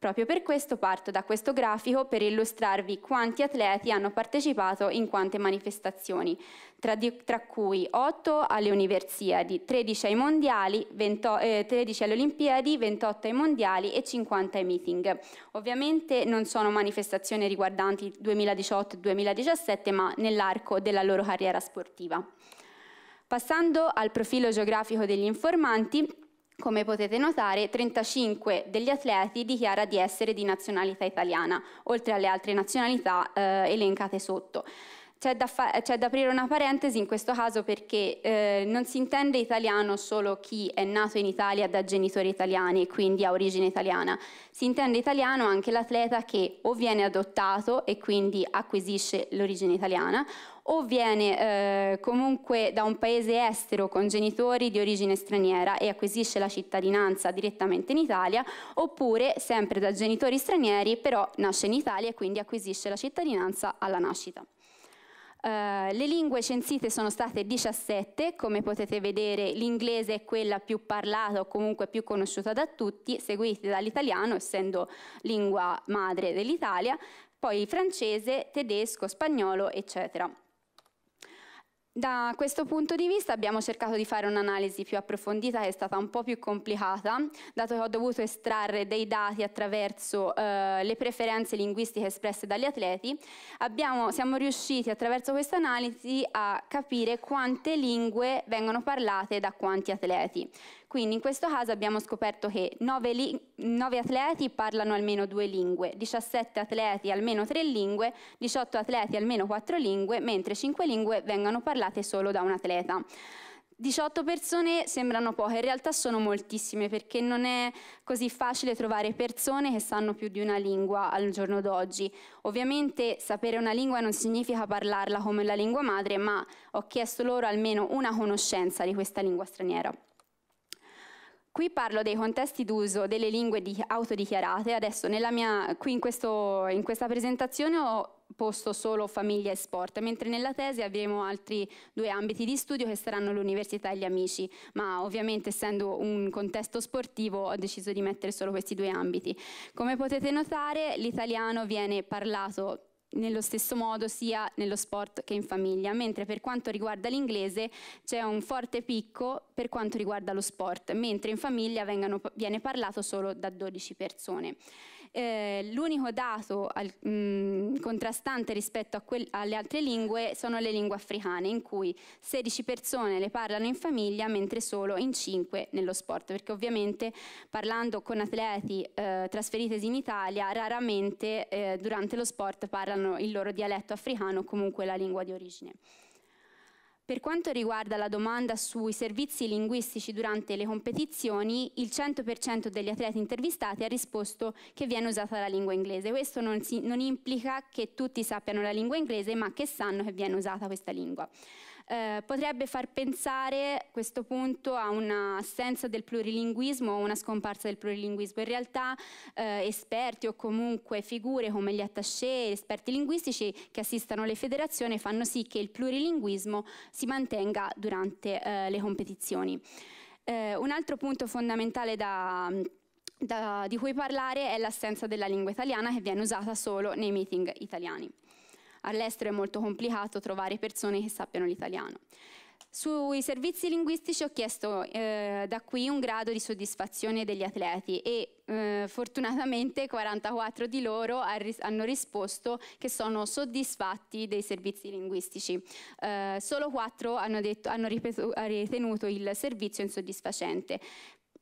[SPEAKER 4] Proprio per questo parto da questo grafico per illustrarvi quanti atleti hanno partecipato in quante manifestazioni, tra, di, tra cui 8 alle Universiadi, 13 ai Mondiali, 20, eh, 13 alle Olimpiadi, 28 ai Mondiali e 50 ai meeting. Ovviamente non sono manifestazioni riguardanti 2018-2017, ma nell'arco della loro carriera sportiva. Passando al profilo geografico degli informanti, come potete notare, 35 degli atleti dichiara di essere di nazionalità italiana, oltre alle altre nazionalità eh, elencate sotto. C'è da, c'è da, aprire una parentesi in questo caso perché eh, non si intende italiano solo chi è nato in Italia da genitori italiani e quindi ha origine italiana, si intende italiano anche l'atleta che o viene adottato e quindi acquisisce l'origine italiana o viene eh, comunque da un paese estero con genitori di origine straniera e acquisisce la cittadinanza direttamente in Italia, oppure sempre da genitori stranieri però nasce in Italia e quindi acquisisce la cittadinanza alla nascita. Uh, le lingue censite sono state 17, come potete vedere l'inglese è quella più parlata o comunque più conosciuta da tutti, seguiti dall'italiano essendo lingua madre dell'Italia, poi francese, tedesco, spagnolo, eccetera. Da questo punto di vista abbiamo cercato di fare un'analisi più approfondita che è stata un po' più complicata, dato che ho dovuto estrarre dei dati attraverso eh, le preferenze linguistiche espresse dagli atleti. Abbiamo, siamo riusciti attraverso questa analisi a capire quante lingue vengono parlate da quanti atleti. Quindi in questo caso abbiamo scoperto che 9, 9 atleti parlano almeno due lingue, 17 atleti almeno tre lingue, 18 atleti almeno quattro lingue, mentre 5 lingue vengono parlate solo da un atleta. 18 persone sembrano poche, in realtà sono moltissime perché non è così facile trovare persone che sanno più di una lingua al giorno d'oggi. Ovviamente sapere una lingua non significa parlarla come la lingua madre, ma ho chiesto loro almeno una conoscenza di questa lingua straniera. Qui parlo dei contesti d'uso delle lingue autodichiarate, adesso mia, qui in, questo, in, questa presentazione ho posto solo famiglia e sport, mentre nella tesi avremo altri due ambiti di studio che saranno l'università e gli amici, ma ovviamente essendo un contesto sportivo ho deciso di mettere solo questi due ambiti. Come potete notare l'italiano viene parlato nello stesso modo sia nello sport che in famiglia, mentre per quanto riguarda l'inglese c'è un forte picco per quanto riguarda lo sport, mentre in famiglia vengano, viene parlato solo da 12 persone eh, l'unico dato al, mh, mm, contrastante rispetto alle altre lingue sono le lingue africane, in cui 16 persone le parlano in famiglia, mentre solo in 5 nello sport, perché ovviamente parlando con atleti eh, trasferitesi in Italia, raramente eh, durante lo sport parlano il loro dialetto africano o comunque la lingua di origine. Per quanto riguarda la domanda sui servizi linguistici durante le competizioni, il 100% degli atleti intervistati ha risposto che viene usata la lingua inglese. Questo non, si, non implica che tutti sappiano la lingua inglese, ma che sanno che viene usata questa lingua. Eh, potrebbe far pensare a questo punto a un'assenza del plurilinguismo o una scomparsa del plurilinguismo. In realtà eh, esperti o comunque figure come gli attaché, esperti linguistici che assistono le federazioni fanno sì che il plurilinguismo si mantenga durante eh, le competizioni. Eh, un altro punto fondamentale da... Da, di cui parlare è l'assenza della lingua italiana che viene usata solo nei meeting italiani all'estero è molto complicato trovare persone che sappiano l'italiano. Sui servizi linguistici ho chiesto eh, da qui un grado di soddisfazione degli atleti e eh, fortunatamente 44 di loro hanno risposto che sono soddisfatti dei servizi linguistici. Eh, solo 4 hanno, detto, hanno ritenuto il servizio insoddisfacente.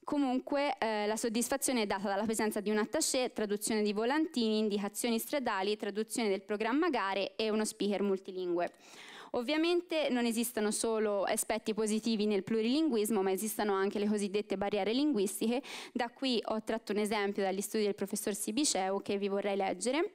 [SPEAKER 4] Comunque eh, la soddisfazione è data dalla presenza di un attaché, traduzione di volantini, indicazioni stradali, traduzione del programma gare e uno speaker multilingue. Ovviamente non esistono solo aspetti positivi nel plurilinguismo, ma esistono anche le cosiddette barriere linguistiche. Da qui ho tratto un esempio dagli studi del professor Sibiceu che vi vorrei leggere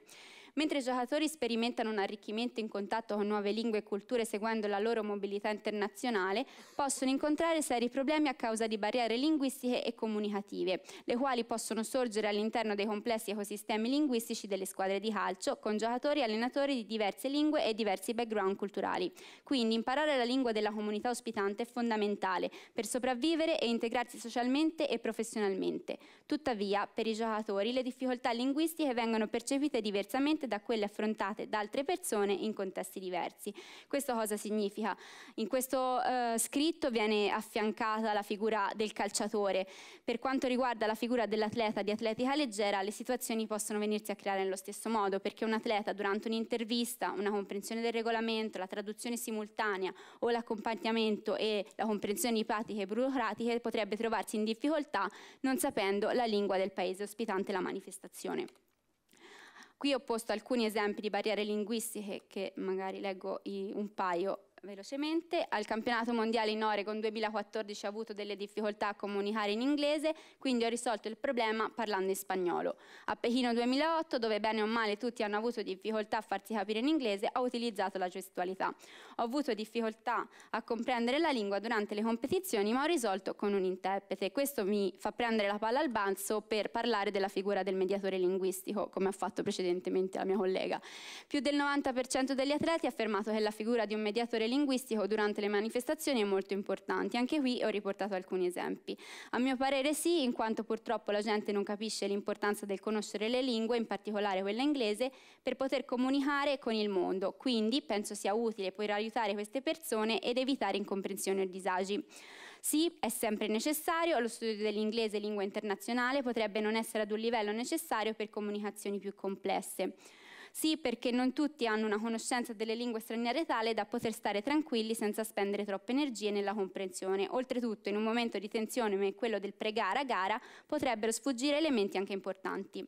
[SPEAKER 4] mentre i giocatori sperimentano un arricchimento in contatto con nuove lingue e culture seguendo la loro mobilità internazionale, possono incontrare seri problemi a causa di barriere linguistiche e comunicative, le quali possono sorgere all'interno dei complessi ecosistemi linguistici delle squadre di calcio, con giocatori e allenatori di diverse lingue e diversi background culturali. Quindi imparare la lingua della comunità ospitante è fondamentale per sopravvivere e integrarsi socialmente e professionalmente. Tuttavia, per i giocatori le difficoltà linguistiche vengono percepite diversamente differente da quelle affrontate da altre persone in contesti diversi. Questo cosa significa? In questo eh, scritto viene affiancata la figura del calciatore. Per quanto riguarda la figura dell'atleta di atletica leggera, le situazioni possono venirsi a creare nello stesso modo, perché un atleta durante un'intervista, una comprensione del regolamento, la traduzione simultanea o l'accompagnamento e la comprensione di pratiche burocratiche potrebbe trovarsi in difficoltà non sapendo la lingua del paese ospitante la manifestazione. Qui ho posto alcuni esempi di barriere linguistiche che magari leggo un paio velocemente, al campionato mondiale in Oregon 2014 ho avuto delle difficoltà a comunicare in inglese, quindi ho risolto il problema parlando in spagnolo. A Pechino 2008, dove bene o male tutti hanno avuto difficoltà a farsi capire in inglese, ho utilizzato la gestualità. Ho avuto difficoltà a comprendere la lingua durante le competizioni, ma ho risolto con un interprete. Questo mi fa prendere la palla al balzo per parlare della figura del mediatore linguistico, come ha fatto precedentemente la mia collega. Più del 90% degli atleti ha affermato che la figura di un mediatore linguistico linguistico durante le manifestazioni è molto importante. Anche qui ho riportato alcuni esempi. A mio parere sì, in quanto purtroppo la gente non capisce l'importanza del conoscere le lingue, in particolare quella inglese, per poter comunicare con il mondo. Quindi penso sia utile poter aiutare queste persone ed evitare incomprensioni o disagi. Sì, è sempre necessario, lo studio dell'inglese lingua internazionale potrebbe non essere ad un livello necessario per comunicazioni più complesse. Sì, perché non tutti hanno una conoscenza delle lingue straniere tale da poter stare tranquilli senza spendere troppe energie nella comprensione. Oltretutto, in un momento di tensione come quello del pre-gara-gara, potrebbero sfuggire elementi anche importanti.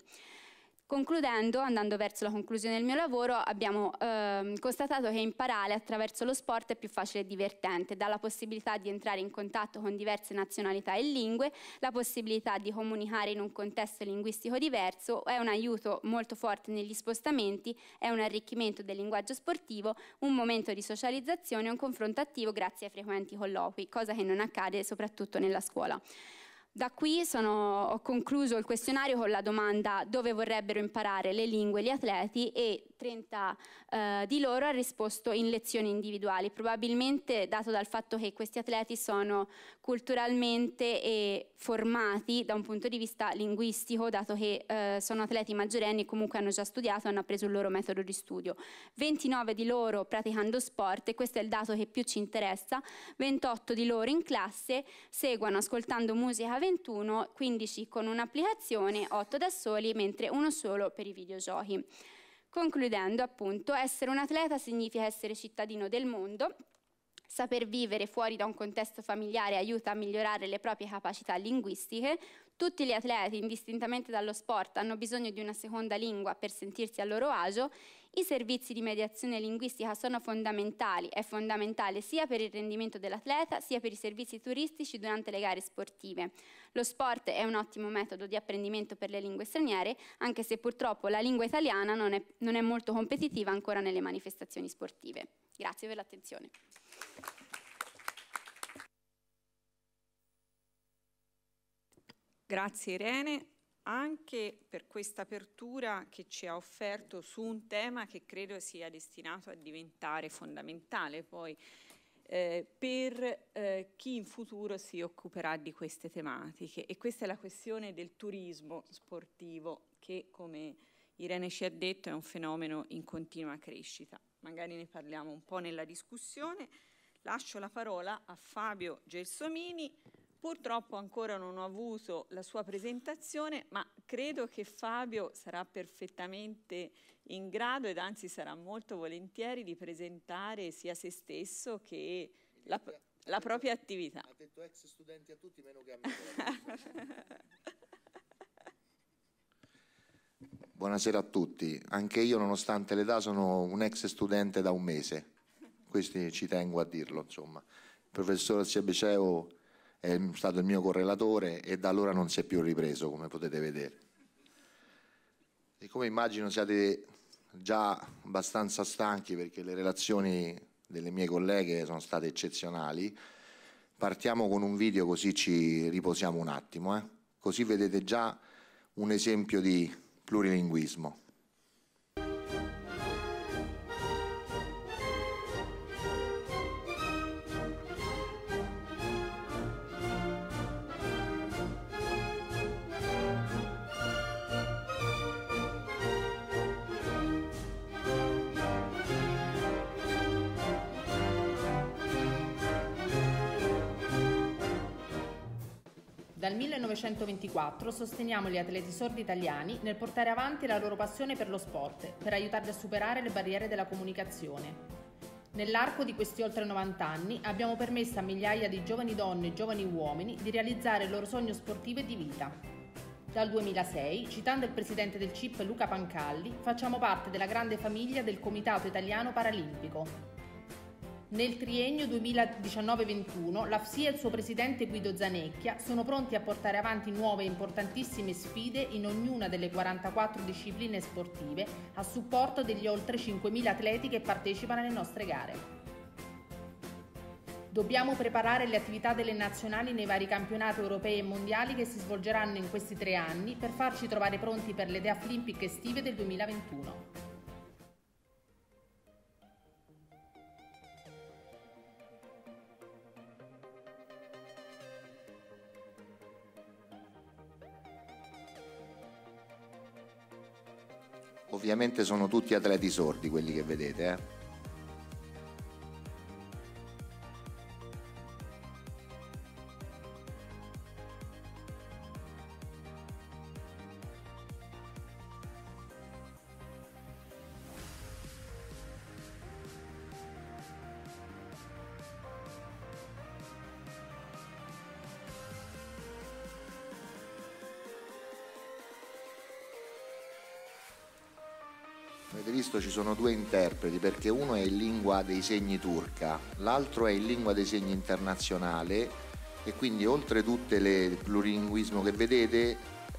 [SPEAKER 4] Concludendo, andando verso la conclusione del mio lavoro, abbiamo ehm, constatato che imparare attraverso lo sport è più facile e divertente, dà la possibilità di entrare in contatto con diverse nazionalità e lingue, la possibilità di comunicare in un contesto linguistico diverso, è un aiuto molto forte negli spostamenti, è un arricchimento del linguaggio sportivo, un momento di socializzazione e un confronto attivo grazie ai frequenti colloqui, cosa che non accade soprattutto nella scuola. Da qui sono, ho concluso il questionario con la domanda dove vorrebbero imparare le lingue gli atleti e 30 eh, di loro ha risposto in lezioni individuali, probabilmente dato dal fatto che questi atleti sono culturalmente e formati da un punto di vista linguistico, dato che eh, sono atleti maggiorenni e comunque hanno già studiato, hanno appreso il loro metodo di studio. 29 di loro praticando sport e questo è il dato che più ci interessa, 28 di loro in classe seguono ascoltando musica 21, 15 con un'applicazione, 8 da soli, mentre uno solo per i videogiochi. Concludendo, appunto, essere un atleta significa essere cittadino del mondo, saper vivere fuori da un contesto familiare aiuta a migliorare le proprie capacità linguistiche, tutti gli atleti, indistintamente dallo sport, hanno bisogno di una seconda lingua per sentirsi a loro agio. I servizi di mediazione linguistica sono fondamentali, è fondamentale sia per il rendimento dell'atleta sia per i servizi turistici durante le gare sportive. Lo sport è un ottimo metodo di apprendimento per le lingue straniere, anche se purtroppo la lingua italiana non è, non è molto competitiva ancora nelle manifestazioni sportive. Grazie per l'attenzione.
[SPEAKER 1] Grazie Irene anche per questa apertura che ci ha offerto su un tema che credo sia destinato a diventare fondamentale poi eh, per eh, chi in futuro si occuperà di queste tematiche e questa è la questione del turismo sportivo che come Irene ci ha detto è un fenomeno in continua crescita. Magari ne parliamo un po' nella discussione. Lascio la parola a Fabio Gelsomini Purtroppo ancora non ho avuto la sua presentazione, ma credo che Fabio sarà perfettamente in grado ed anzi sarà molto volentieri di presentare sia se stesso che la, la propria attività. Ha
[SPEAKER 5] detto ex studenti a tutti, meno che a me. Buonasera a tutti. Anche io, nonostante l'età, sono un ex studente da un mese. Questi ci tengo a dirlo, insomma. Professore professor Sebeceo è stato il mio correlatore e da allora non si è più ripreso, come potete vedere. E come immagino siate già abbastanza stanchi perché le relazioni delle mie colleghe sono state eccezionali, partiamo con un video così ci riposiamo un attimo, eh? così vedete già un esempio di plurilinguismo.
[SPEAKER 6] 1924 sosteniamo gli atleti sordi italiani nel portare avanti la loro passione per lo sport, per aiutarli a superare le barriere della comunicazione. Nell'arco di questi oltre 90 anni abbiamo permesso a migliaia di giovani donne e giovani uomini di realizzare il loro sogno sportivo e di vita. Dal 2006, citando il presidente del CIP Luca Pancalli, facciamo parte della grande famiglia del Comitato Italiano Paralimpico, nel triennio 2019-21 la FSI e il suo presidente Guido Zanecchia sono pronti a portare avanti nuove e importantissime sfide in ognuna delle 44 discipline sportive a supporto degli oltre 5.000 atleti che partecipano alle nostre gare. Dobbiamo preparare le attività delle nazionali nei vari campionati europei e mondiali che si svolgeranno in questi tre anni per farci trovare pronti per le Deaflimpic estive del 2021.
[SPEAKER 5] Ovviamente sono tutti atleti sordi quelli che vedete. Eh. sono due interpreti perché uno è in lingua dei segni turca, l'altro è in lingua dei segni internazionale e quindi oltre tutte le plurilinguismo che vedete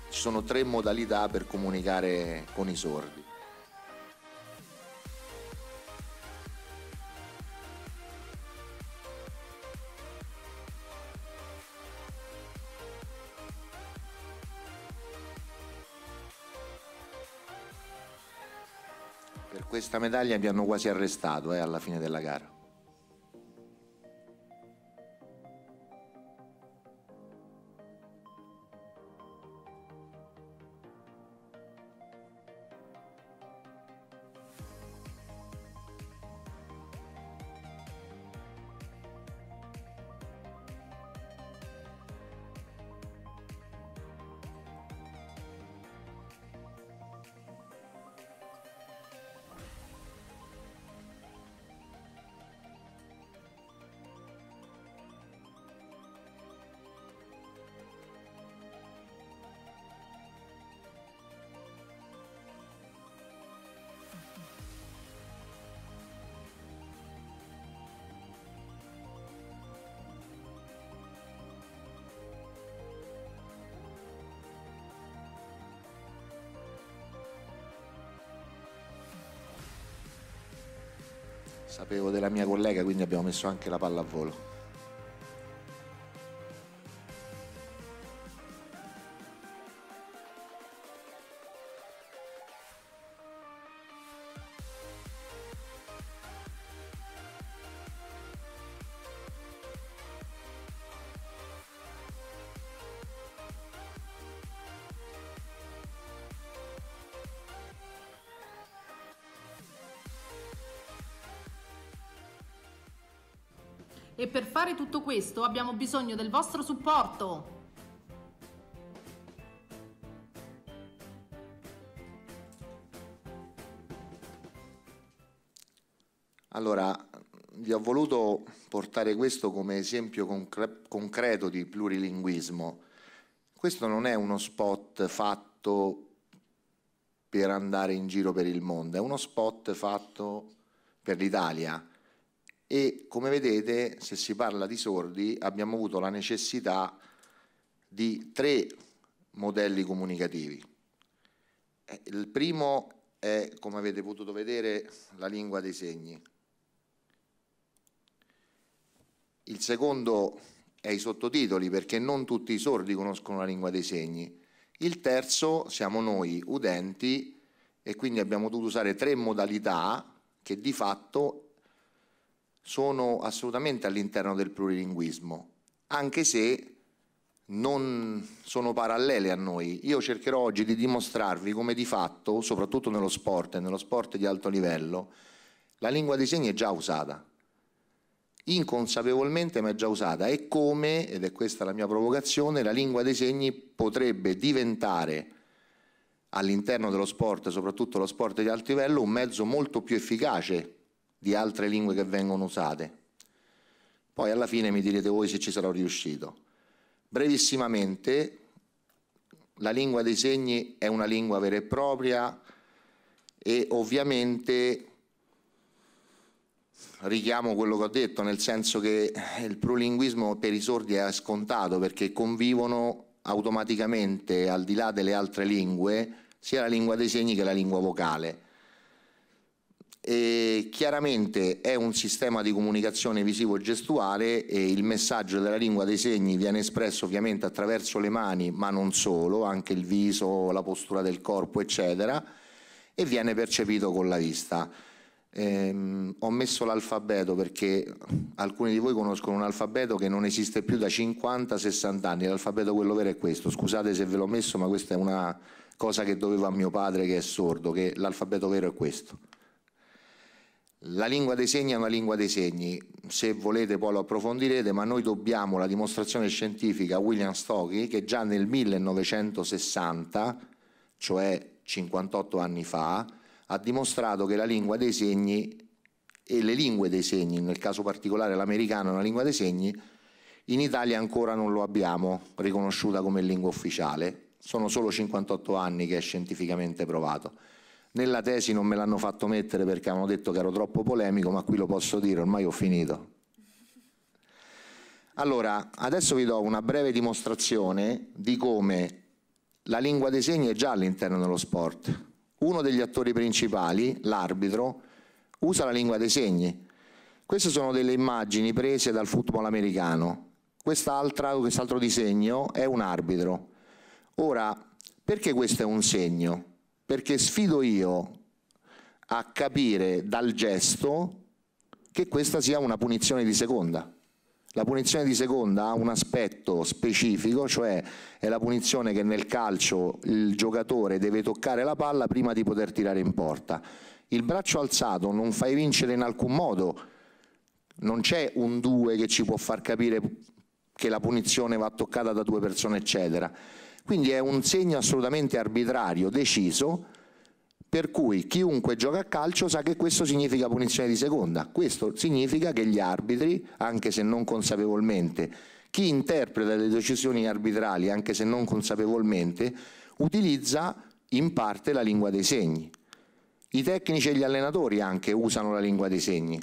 [SPEAKER 5] ci sono tre modalità per comunicare con i sordi. questa medaglia mi hanno quasi arrestato eh, alla fine della gara. sapevo della mia collega, quindi abbiamo messo anche la palla a volo.
[SPEAKER 6] fare tutto questo abbiamo bisogno del vostro supporto.
[SPEAKER 5] Allora, vi ho voluto portare questo come esempio concre concreto di plurilinguismo. Questo non è uno spot fatto per andare in giro per il mondo, è uno spot fatto per l'Italia e come vedete se si parla di sordi abbiamo avuto la necessità di tre modelli comunicativi. Eh, il primo è, come avete potuto vedere, la lingua dei segni. Il secondo è i sottotitoli, perché non tutti i sordi conoscono la lingua dei segni. Il terzo siamo noi, udenti, e quindi abbiamo dovuto usare tre modalità che di fatto sono assolutamente all'interno del plurilinguismo, anche se non sono parallele a noi. Io cercherò oggi di dimostrarvi come di fatto, soprattutto nello sport e nello sport di alto livello, la lingua dei segni è già usata. Inconsapevolmente ma è già usata e come, ed è questa la mia provocazione, la lingua dei segni potrebbe diventare all'interno dello sport, soprattutto lo sport di alto livello, un mezzo molto più efficace di altre lingue che vengono usate. Poi alla fine mi direte voi se ci sarò riuscito. Brevissimamente, la lingua dei segni è una lingua vera e propria e ovviamente richiamo quello che ho detto, nel senso che il prolinguismo per i sordi è scontato perché convivono automaticamente, al di là delle altre lingue, sia la lingua dei segni che la lingua vocale. E chiaramente è un sistema di comunicazione visivo-gestuale e il messaggio della lingua dei segni viene espresso ovviamente attraverso le mani, ma non solo, anche il viso, la postura del corpo, eccetera, e viene percepito con la vista. Ehm, ho messo l'alfabeto perché alcuni di voi conoscono un alfabeto che non esiste più da 50-60 anni, l'alfabeto quello vero è questo, scusate se ve l'ho messo, ma questa è una cosa che doveva mio padre che è sordo, che l'alfabeto vero è questo. La lingua dei segni è una lingua dei segni, se volete poi lo approfondirete, ma noi dobbiamo la dimostrazione scientifica a William Stocky che già nel 1960, cioè 58 anni fa, ha dimostrato che la lingua dei segni e le lingue dei segni, nel caso particolare l'americana è una lingua dei segni, in Italia ancora non lo abbiamo riconosciuta come lingua ufficiale, sono solo 58 anni che è scientificamente provato. Nella tesi non me l'hanno fatto mettere perché hanno detto che ero troppo polemico, ma qui lo posso dire, ormai ho finito. Allora, adesso vi do una breve dimostrazione di come la lingua dei segni è già all'interno dello sport. Uno degli attori principali, l'arbitro, usa la lingua dei segni. Queste sono delle immagini prese dal football americano. Quest'altro disegno è un arbitro. Ora, perché questo è un segno? perché sfido io a capire dal gesto che questa sia una punizione di seconda. La punizione di seconda ha un aspetto specifico, cioè è la punizione che nel calcio il giocatore deve toccare la palla prima di poter tirare in porta. Il braccio alzato non fai vincere in alcun modo, non c'è un 2 che ci può far capire che la punizione va toccata da due persone, eccetera. Quindi è un segno assolutamente arbitrario, deciso, per cui chiunque gioca a calcio sa che questo significa punizione di seconda. Questo significa che gli arbitri, anche se non consapevolmente, chi interpreta le decisioni arbitrali, anche se non consapevolmente, utilizza in parte la lingua dei segni. I tecnici e gli allenatori anche usano la lingua dei segni.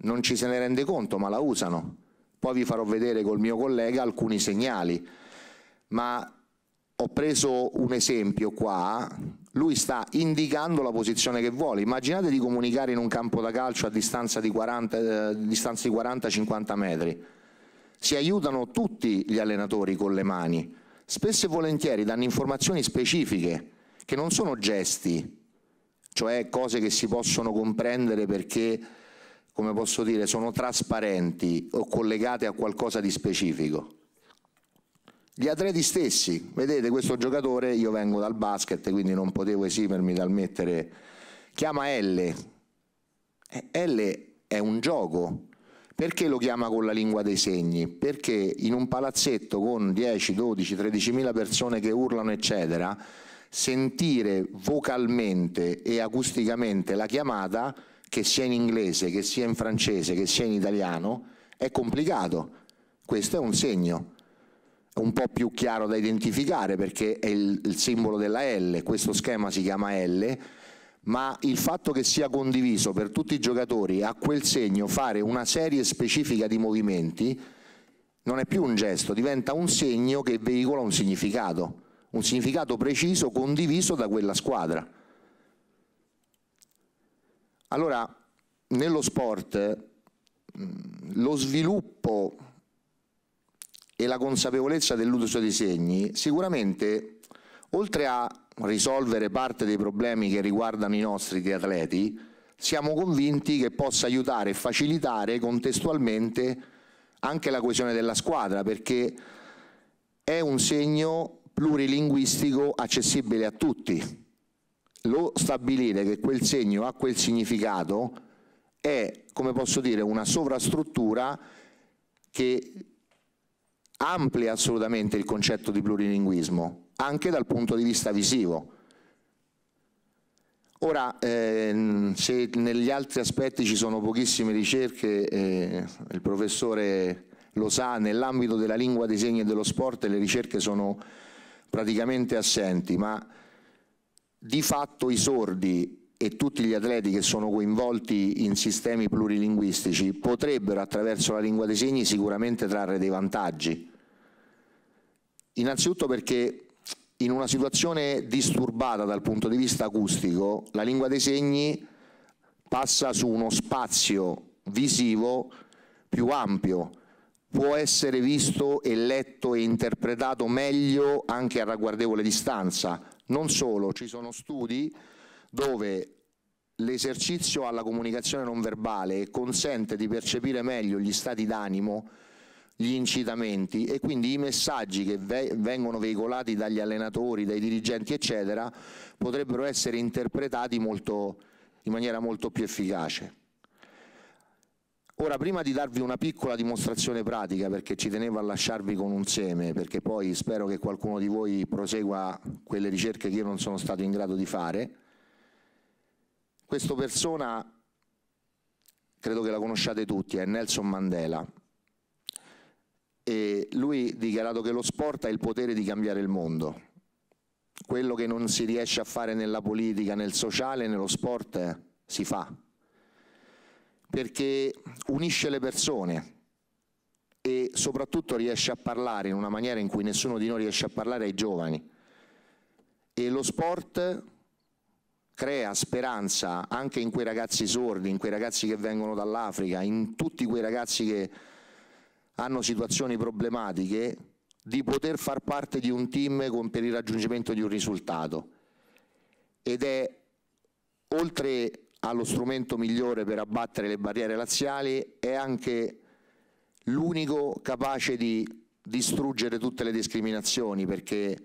[SPEAKER 5] Non ci se ne rende conto, ma la usano. Poi vi farò vedere col mio collega alcuni segnali ma ho preso un esempio qua, lui sta indicando la posizione che vuole. Immaginate di comunicare in un campo da calcio a distanza di 40, eh, 50 metri. Si aiutano tutti gli allenatori con le mani. Spesso e volentieri danno informazioni specifiche, che non sono gesti, cioè cose che si possono comprendere perché, come posso dire, sono trasparenti o collegate a qualcosa di specifico. Gli atleti stessi, vedete questo giocatore, io vengo dal basket quindi non potevo esimermi dal mettere, chiama L, eh, L è un gioco, perché lo chiama con la lingua dei segni? Perché in un palazzetto con 10, 12, 13 mila persone che urlano eccetera, sentire vocalmente e acusticamente la chiamata, che sia in inglese, che sia in francese, che sia in italiano, è complicato. Questo è un segno un po' più chiaro da identificare perché è il, il, simbolo della L, questo schema si chiama L, ma il fatto che sia condiviso per tutti i giocatori a quel segno fare una serie specifica di movimenti non è più un gesto, diventa un segno che veicola un significato, un significato preciso condiviso da quella squadra. Allora, nello sport mm, lo sviluppo e la consapevolezza dell'uso dei segni sicuramente, oltre a risolvere parte dei problemi che riguardano i nostri atleti, siamo convinti che possa aiutare e facilitare contestualmente anche la coesione della squadra, perché è un segno plurilinguistico accessibile a tutti. Lo stabilire che quel segno ha quel significato è, come posso dire, una sovrastruttura che amplia assolutamente il concetto di plurilinguismo, anche dal punto di vista visivo. Ora, ehm, se negli altri aspetti ci sono pochissime ricerche, eh, il professore lo sa, nell'ambito della lingua dei segni e dello sport le ricerche sono praticamente assenti, ma di fatto i sordi e tutti gli atleti che sono coinvolti in sistemi plurilinguistici potrebbero attraverso la lingua dei segni sicuramente trarre dei vantaggi. Innanzitutto perché in una situazione disturbata dal punto di vista acustico la lingua dei segni passa su uno spazio visivo più ampio, può essere visto e letto e interpretato meglio anche a ragguardevole distanza. Non solo, ci sono studi dove l'esercizio alla comunicazione non verbale consente di percepire meglio gli stati d'animo, gli incitamenti e quindi i messaggi che ve vengono veicolati dagli allenatori, dai dirigenti eccetera potrebbero essere interpretati molto, in maniera molto più efficace. Ora, prima di darvi una piccola dimostrazione pratica, perché ci tenevo a lasciarvi con un seme, perché poi spero che qualcuno di voi prosegua quelle ricerche che io non sono stato in grado di fare, questa persona credo che la conosciate tutti, è Nelson Mandela. E lui ha dichiarato che lo sport ha il potere di cambiare il mondo. Quello che non si riesce a fare nella politica, nel sociale, nello sport, si fa. Perché unisce le persone e soprattutto riesce a parlare in una maniera in cui nessuno di noi riesce a parlare ai giovani. E lo sport crea speranza anche in quei ragazzi sordi, in quei ragazzi che vengono dall'Africa, in tutti quei ragazzi che hanno situazioni problematiche, di poter far parte di un team con, per il raggiungimento di un risultato. Ed è oltre allo strumento migliore per abbattere le barriere laziali, è anche l'unico capace di distruggere tutte le discriminazioni perché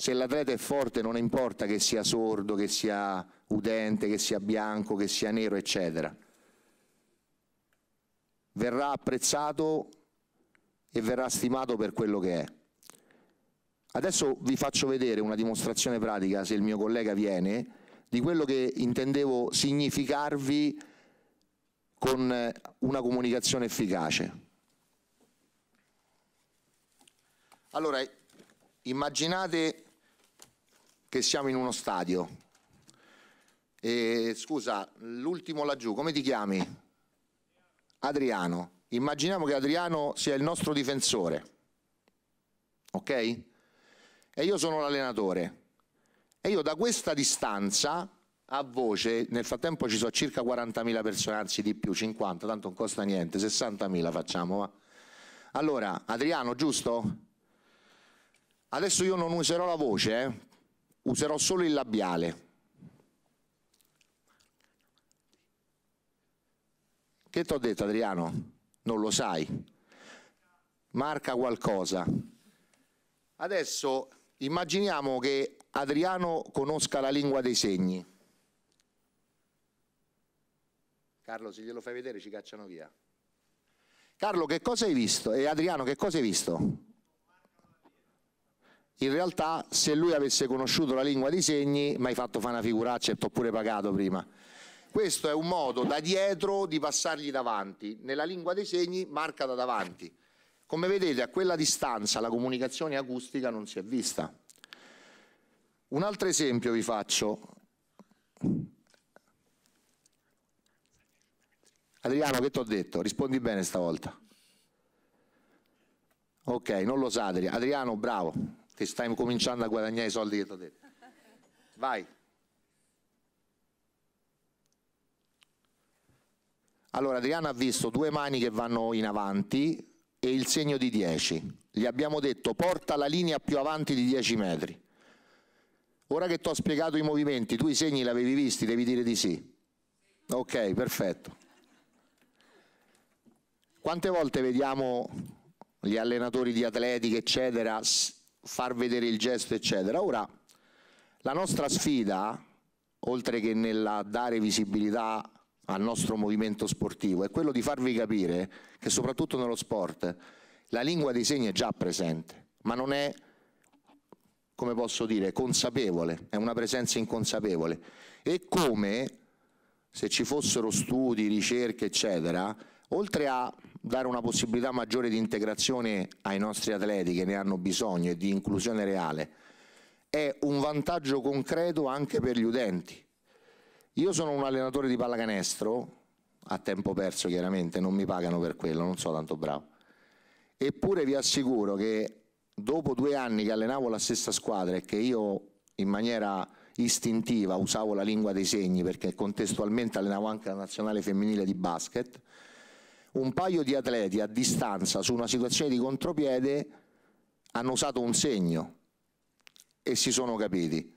[SPEAKER 5] se l'atleta è forte non importa che sia sordo, che sia udente, che sia bianco, che sia nero, eccetera. Verrà apprezzato e verrà stimato per quello che è. Adesso vi faccio vedere una dimostrazione pratica, se il mio collega viene, di quello che intendevo significarvi con una comunicazione efficace. Allora, immaginate che siamo in uno stadio. E, scusa, l'ultimo laggiù, come ti chiami? Adriano. Immaginiamo che Adriano sia il nostro difensore, ok? E io sono l'allenatore. E io da questa distanza, a voce, nel frattempo ci sono circa 40.000 persone, anzi di più, 50, tanto non costa niente, 60.000 facciamo. Va. Allora, Adriano, giusto? Adesso io non userò la voce, eh, userò solo il labiale. Che ti ho detto Adriano? Non lo sai. Marca qualcosa. Adesso immaginiamo che Adriano conosca la lingua dei segni. Carlo, se glielo fai vedere ci cacciano via. Carlo, che cosa hai visto? E eh, Adriano, che cosa hai visto? in realtà se lui avesse conosciuto la lingua dei segni mi hai fatto fare una figuraccia e ti ho pure pagato prima. Questo è un modo da dietro di passargli davanti, nella lingua dei segni marca da davanti. Come vedete a quella distanza la comunicazione acustica non si è vista. Un altro esempio vi faccio. Adriano, che ti ho detto? Rispondi bene stavolta. Ok, non lo sa Adriano. Adriano, bravo ti stai cominciando a guadagnare i soldi che ti ho detto. Vai. Allora Adriano ha visto due mani che vanno in avanti e il segno di 10. Gli abbiamo detto porta la linea più avanti di 10 metri. Ora che ti ho spiegato i movimenti, tu i segni li avevi visti, devi dire di sì. Ok, perfetto. Quante volte vediamo gli allenatori di atletica, eccetera, far vedere il gesto, eccetera. Ora, la nostra sfida, oltre che nella dare visibilità al nostro movimento sportivo, è quello di farvi capire che soprattutto nello sport la lingua dei segni è già presente, ma non è, come posso dire, consapevole, è una presenza inconsapevole. E come se ci fossero studi, ricerche, eccetera, oltre a dare una possibilità maggiore di integrazione ai nostri atleti che ne hanno bisogno e di inclusione reale è un vantaggio concreto anche per gli utenti. Io sono un allenatore di pallacanestro, a tempo perso chiaramente, non mi pagano per quello, non sono tanto bravo. Eppure vi assicuro che dopo due anni che allenavo la stessa squadra e che io in maniera istintiva usavo la lingua dei segni perché contestualmente allenavo anche la nazionale femminile di basket, un paio di atleti a distanza su una situazione di contropiede hanno usato un segno e si sono capiti.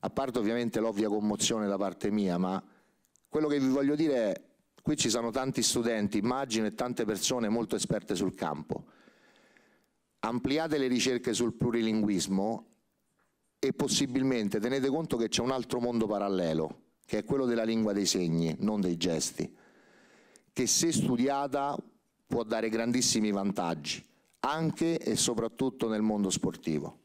[SPEAKER 5] A parte ovviamente l'ovvia commozione da parte mia, ma quello che vi voglio dire è qui ci sono tanti studenti, immagino, e tante persone molto esperte sul campo. Ampliate le ricerche sul plurilinguismo e possibilmente tenete conto che c'è un altro mondo parallelo, che è quello della lingua dei segni, non dei gesti che se studiata può dare grandissimi vantaggi, anche e soprattutto nel mondo sportivo.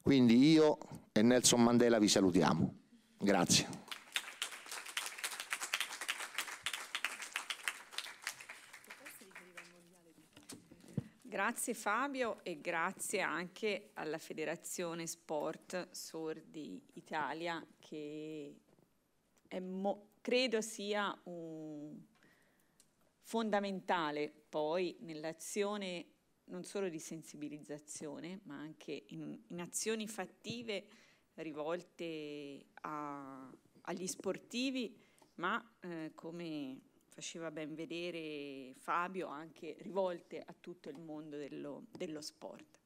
[SPEAKER 5] Quindi io e Nelson Mandela vi salutiamo. Grazie.
[SPEAKER 1] Grazie Fabio e grazie anche alla Federazione Sport Sordi Italia che credo sia un fondamentale poi nell'azione non solo di sensibilizzazione, ma anche in, in azioni fattive rivolte a, agli sportivi, ma eh, come faceva ben vedere Fabio, anche rivolte a tutto il mondo dello, dello sport.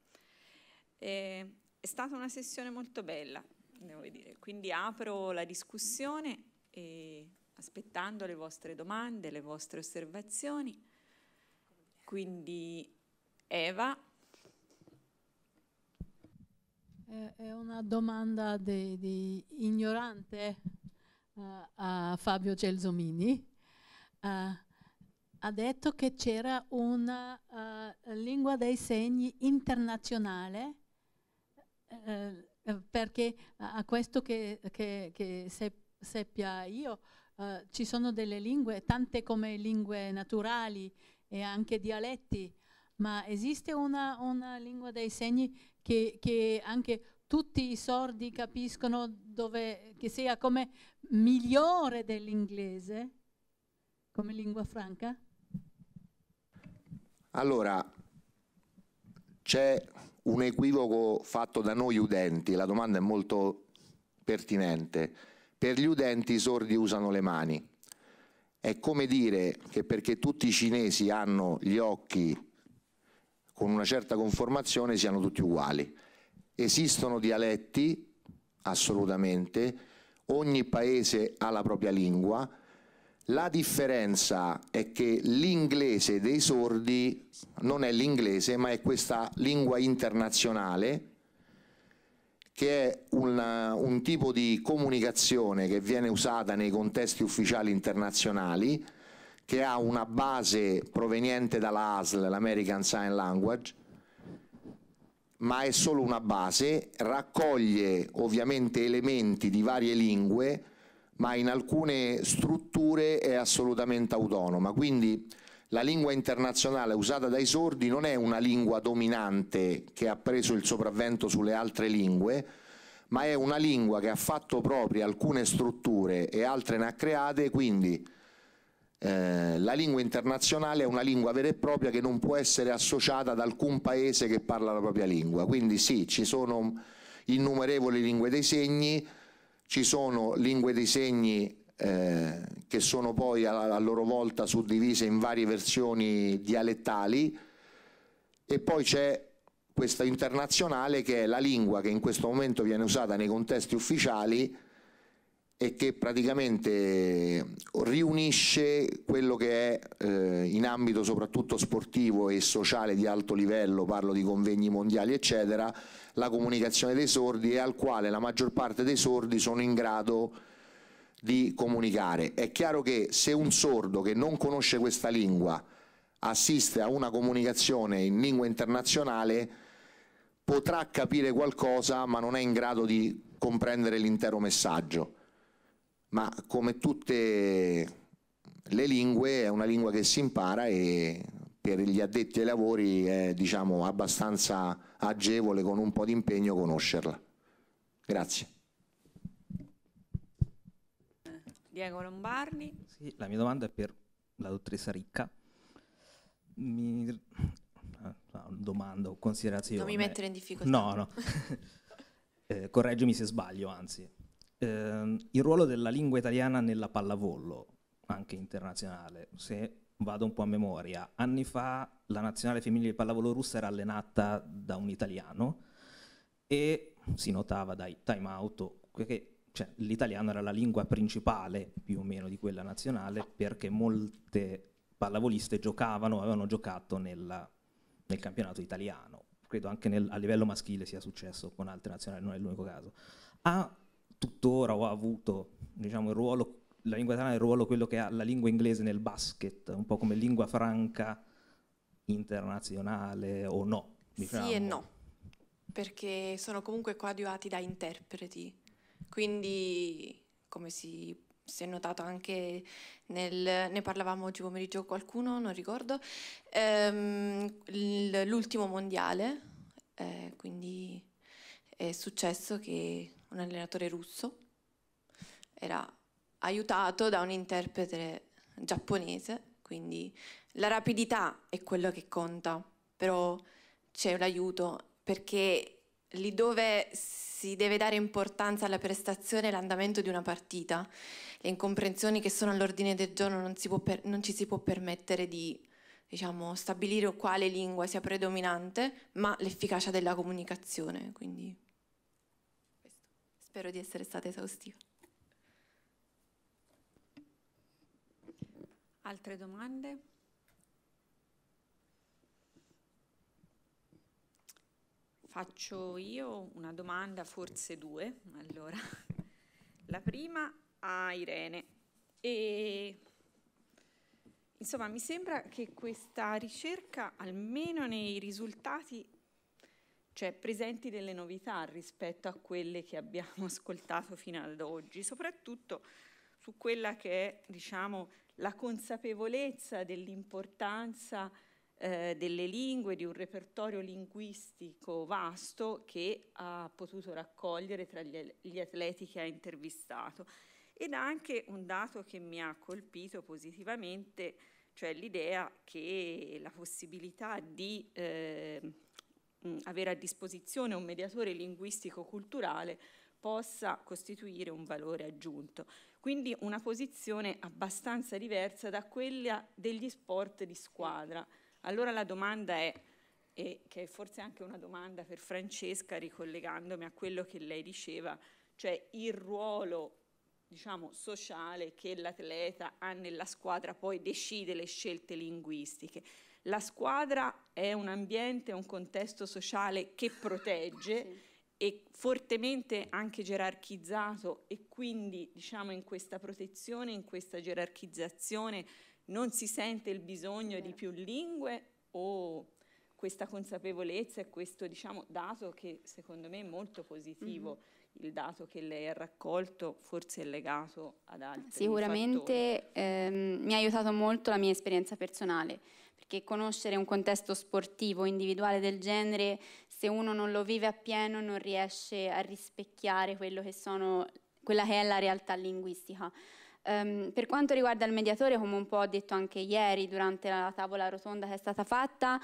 [SPEAKER 1] Eh, è stata una sessione molto bella, devo dire, quindi apro la discussione e aspettando le vostre domande, le vostre osservazioni. Quindi Eva.
[SPEAKER 2] È una domanda di, di ignorante uh, a Fabio Gelsomini. Uh, ha detto che c'era una uh, lingua dei segni internazionale perché a questo che, che, che seppia io eh, ci sono delle lingue, tante come lingue naturali e anche dialetti, ma esiste una, una lingua dei segni che, che, anche
[SPEAKER 1] tutti i sordi capiscono dove, che sia come migliore
[SPEAKER 4] dell'inglese, come lingua franca?
[SPEAKER 5] Allora, c'è un equivoco fatto da noi udenti, la domanda è molto pertinente per gli udenti i sordi usano le mani. È come dire che perché tutti i cinesi hanno gli occhi con una certa conformazione siano tutti uguali. Esistono dialetti, assolutamente, ogni paese ha la propria lingua, la differenza è che l'inglese dei sordi non è l'inglese ma è questa lingua internazionale che è una, un tipo di comunicazione che viene usata nei contesti ufficiali internazionali, che ha una base proveniente dalla ASL, l'American Sign Language, ma è solo una base, raccoglie ovviamente elementi di varie lingue, ma in alcune strutture è assolutamente autonoma. Quindi la lingua internazionale usata dai sordi non è una lingua dominante che ha preso il sopravvento sulle altre lingue, ma è una lingua che ha fatto proprie alcune strutture e altre ne ha create, quindi eh, la lingua internazionale è una lingua vera e propria che non può essere associata ad alcun paese che parla la propria lingua. Quindi sì, ci sono innumerevoli lingue dei segni, ci sono lingue dei segni eh, che sono poi a, a loro volta suddivise in varie versioni dialettali e poi c'è questa internazionale che è la lingua che in questo momento viene usata nei contesti ufficiali e che praticamente riunisce quello che è eh, in ambito soprattutto sportivo e sociale di alto livello, parlo di convegni mondiali eccetera, la comunicazione dei sordi e al quale la maggior parte dei sordi sono in grado di comunicare. È chiaro che se un sordo che non conosce questa lingua assiste a una comunicazione in lingua internazionale potrà capire qualcosa ma non è in grado di comprendere l'intero messaggio. Ma come tutte le lingue è una lingua che si impara e per gli addetti ai lavori è diciamo, abbastanza agevole con un po' di impegno conoscerla. Grazie.
[SPEAKER 1] Diego
[SPEAKER 7] Lombardi. Sì, la mia domanda è per la dottoressa Ricca. Mi... Ah, domanda o considerazione. Non mi mettere in difficoltà. No, no. eh, correggimi se sbaglio, anzi. Eh, il ruolo della lingua italiana nella pallavolo, anche internazionale, se vado un po' a memoria, anni fa la nazionale femminile di pallavolo russa era allenata da un italiano e si notava dai time out che cioè, l'italiano era la lingua principale più o meno di quella nazionale perché molte pallavoliste giocavano, avevano giocato nella, nel campionato italiano. Credo anche nel, a livello maschile sia successo con altre nazionali, non è l'unico caso. Ha tuttora o ha avuto diciamo, il ruolo, la lingua italiana è il ruolo quello che ha la lingua inglese nel basket, un po' come lingua franca internazionale o no? Diciamo. Sì e diciamo.
[SPEAKER 3] no, perché sono comunque coadiuvati da interpreti quindi, come si, si è notato anche nel, ne parlavamo oggi pomeriggio con qualcuno, non ricordo, ehm, l'ultimo mondiale, eh, quindi è successo che un allenatore russo era aiutato da un interprete giapponese, quindi la rapidità è quello che conta, però c'è l'aiuto perché lì dove si deve dare importanza alla prestazione e all'andamento di una partita. Le incomprensioni che sono all'ordine del giorno non, per, non ci si può permettere di diciamo, stabilire quale lingua sia predominante, ma l'efficacia della comunicazione. Quindi questo. spero di essere stata esaustiva.
[SPEAKER 1] Altre domande? Faccio io una domanda, forse due. Allora, la prima a Irene. E, insomma, mi sembra che questa ricerca, almeno nei risultati, cioè presenti delle novità rispetto a quelle che abbiamo ascoltato fino ad oggi, soprattutto su quella che è, diciamo, la consapevolezza dell'importanza eh, delle lingue, di un repertorio linguistico vasto che ha potuto raccogliere tra gli, atleti che ha intervistato. Ed anche un dato che mi ha colpito positivamente, cioè l'idea che la possibilità di eh, avere a disposizione un mediatore linguistico-culturale possa costituire un valore aggiunto. Quindi una posizione abbastanza diversa da quella degli sport di squadra, allora la domanda è, e che è forse anche una domanda per Francesca ricollegandomi a quello che lei diceva, cioè il ruolo diciamo, sociale che l'atleta ha nella squadra, poi decide le scelte linguistiche. La squadra è un ambiente, un contesto sociale che protegge sì. e fortemente anche gerarchizzato e quindi diciamo in questa protezione, in questa gerarchizzazione non si sente il bisogno di più lingue o questa consapevolezza e questo diciamo, dato che secondo me è molto positivo. Mm -hmm il dato che lei ha raccolto forse è legato ad altri Sicuramente
[SPEAKER 4] ehm, mi ha aiutato molto la mia esperienza personale, perché conoscere un contesto sportivo individuale del genere, se uno non lo vive appieno, non riesce a rispecchiare che sono, quella che è la realtà linguistica. Um, per quanto riguarda il mediatore, come un po' ho detto anche ieri durante la tavola rotonda che è stata fatta,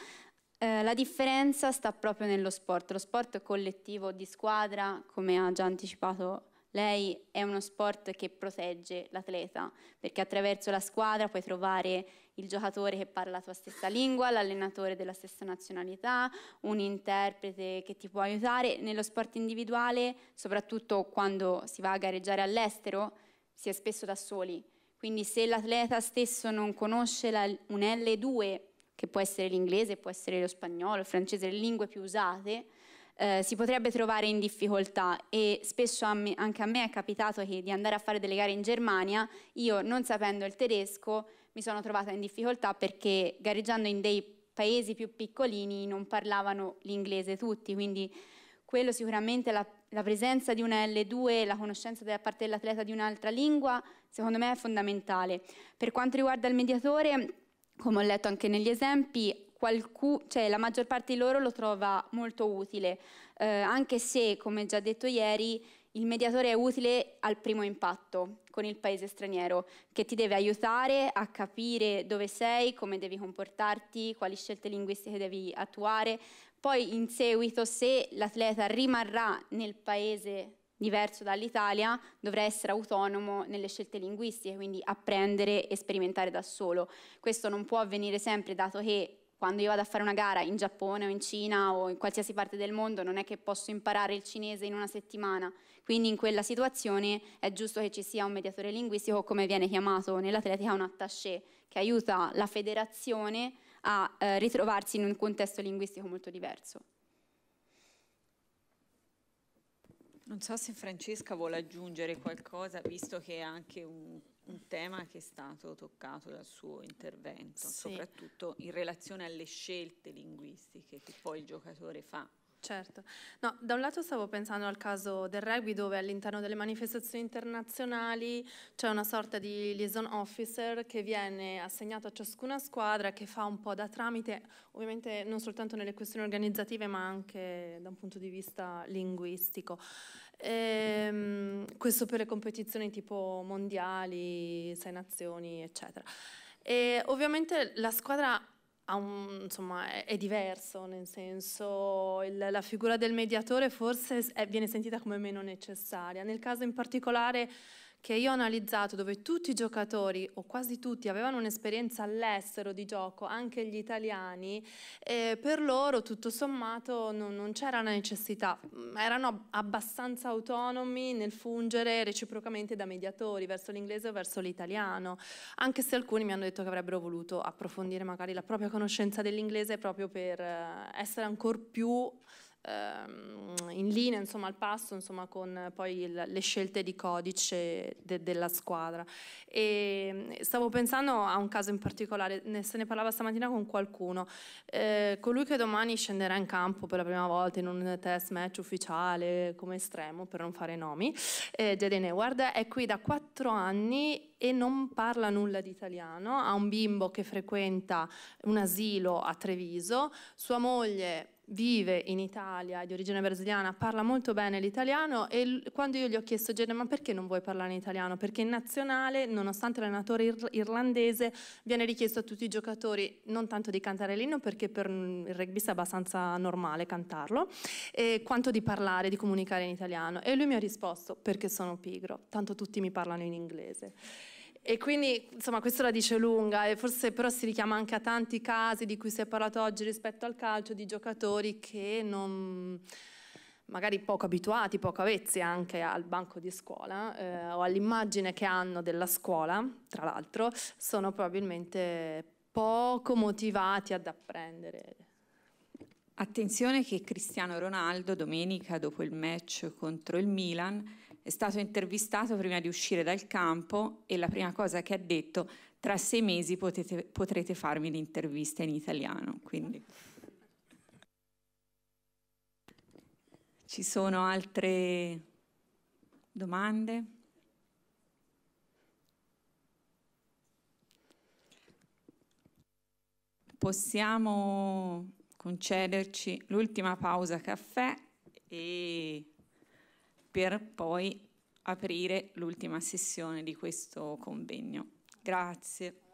[SPEAKER 4] eh, la differenza sta proprio nello sport. Lo sport collettivo di squadra, come ha già anticipato lei, è uno sport che protegge l'atleta, perché attraverso la squadra puoi trovare il giocatore che parla la tua stessa lingua, l'allenatore della stessa nazionalità, un interprete che ti può aiutare. Nello sport individuale, soprattutto quando si va a gareggiare all'estero, si è spesso da soli. Quindi se l'atleta stesso non conosce la, un L2, che può essere l'inglese, può essere lo spagnolo, il francese, le lingue più usate, eh, si potrebbe trovare in difficoltà e spesso a me, anche a me è capitato che, di andare a fare delle gare in Germania, io non sapendo il tedesco mi sono trovata in difficoltà perché gareggiando in dei paesi più piccolini non parlavano l'inglese tutti, quindi quello sicuramente è la la presenza di una L2 la conoscenza da parte dell'atleta di un'altra lingua, secondo me è fondamentale. Per quanto riguarda il mediatore, come ho letto anche negli esempi, qualcu- cioè, la maggior parte di loro lo trova molto utile, eh, anche se, come già detto ieri, il mediatore è utile al primo impatto con il paese straniero, che ti deve aiutare a capire dove sei, come devi comportarti, quali scelte linguistiche devi attuare, poi in seguito, se l'atleta rimarrà nel paese diverso dall'Italia, dovrà essere autonomo nelle scelte linguistiche, quindi apprendere e sperimentare da solo. Questo non può avvenire sempre, dato che quando io vado a fare una gara in Giappone o in Cina o in qualsiasi parte del mondo non è che posso imparare il cinese in una settimana, quindi in quella situazione è giusto che ci sia un mediatore linguistico, come viene chiamato nell'atletica un attaché, che aiuta la federazione a eh, ritrovarsi in un contesto linguistico molto diverso.
[SPEAKER 1] Non so se Francesca vuole aggiungere qualcosa, visto che è anche un, un tema che è stato toccato dal suo intervento, sì. soprattutto in relazione alle scelte linguistiche che poi il giocatore fa.
[SPEAKER 2] Certo, no, da un lato stavo pensando al caso del rugby dove all'interno delle manifestazioni internazionali c'è una sorta di liaison officer che viene assegnato a ciascuna squadra che fa un po' da tramite, ovviamente non soltanto nelle questioni organizzative ma anche da un punto di vista linguistico. E, ehm, questo per le competizioni tipo mondiali, sei nazioni eccetera. E ovviamente la squadra un, insomma, è, è, diverso, nel senso il, la figura del mediatore forse è, viene sentita come meno necessaria. Nel caso in particolare che io ho analizzato dove tutti i giocatori, o quasi tutti, avevano un'esperienza all'estero di gioco, anche gli italiani, eh, per loro tutto sommato non, non c'era la necessità, mm, erano abbastanza autonomi nel fungere reciprocamente da mediatori verso l'inglese o verso l'italiano, anche se alcuni mi hanno detto che avrebbero voluto approfondire magari la propria conoscenza dell'inglese proprio per eh, essere ancora più Ehm, in linea, insomma, al passo, insomma, con poi il, le scelte di codice de, della squadra. E mm, stavo pensando a un caso in particolare, ne, se ne parlava stamattina con qualcuno, eh, colui che domani scenderà in campo per la prima volta in un test match ufficiale come estremo, per non fare nomi, eh, Jaden Hayward, è qui da quattro anni e non parla nulla di italiano, ha un bimbo che frequenta un asilo a Treviso, sua moglie vive in Italia, di origine brasiliana, parla molto bene l'italiano e quando io gli ho chiesto, Gene, ma perché non vuoi parlare in italiano? Perché in nazionale, nonostante l'allenatore ir irlandese, viene richiesto a tutti i giocatori non tanto di cantare l'inno, perché per il rugby è abbastanza normale cantarlo, quanto di parlare, di comunicare in italiano. E lui mi ha risposto, perché sono pigro, tanto tutti mi parlano in inglese. E quindi, insomma, questo la dice lunga e forse però si richiama anche a tanti casi di cui si è parlato oggi rispetto al calcio di giocatori che non magari poco abituati, poco avvezzi anche al banco di scuola eh, o all'immagine che hanno della scuola, tra l'altro, sono probabilmente poco motivati ad apprendere.
[SPEAKER 1] Attenzione che Cristiano Ronaldo domenica dopo il match contro il Milan è stato intervistato prima di uscire dal campo e la prima cosa che ha detto, tra sei mesi potete, potrete farmi l'intervista in italiano. Quindi. Ci sono altre domande? Possiamo concederci l'ultima pausa caffè e per poi aprire l'ultima sessione di questo convegno. Grazie.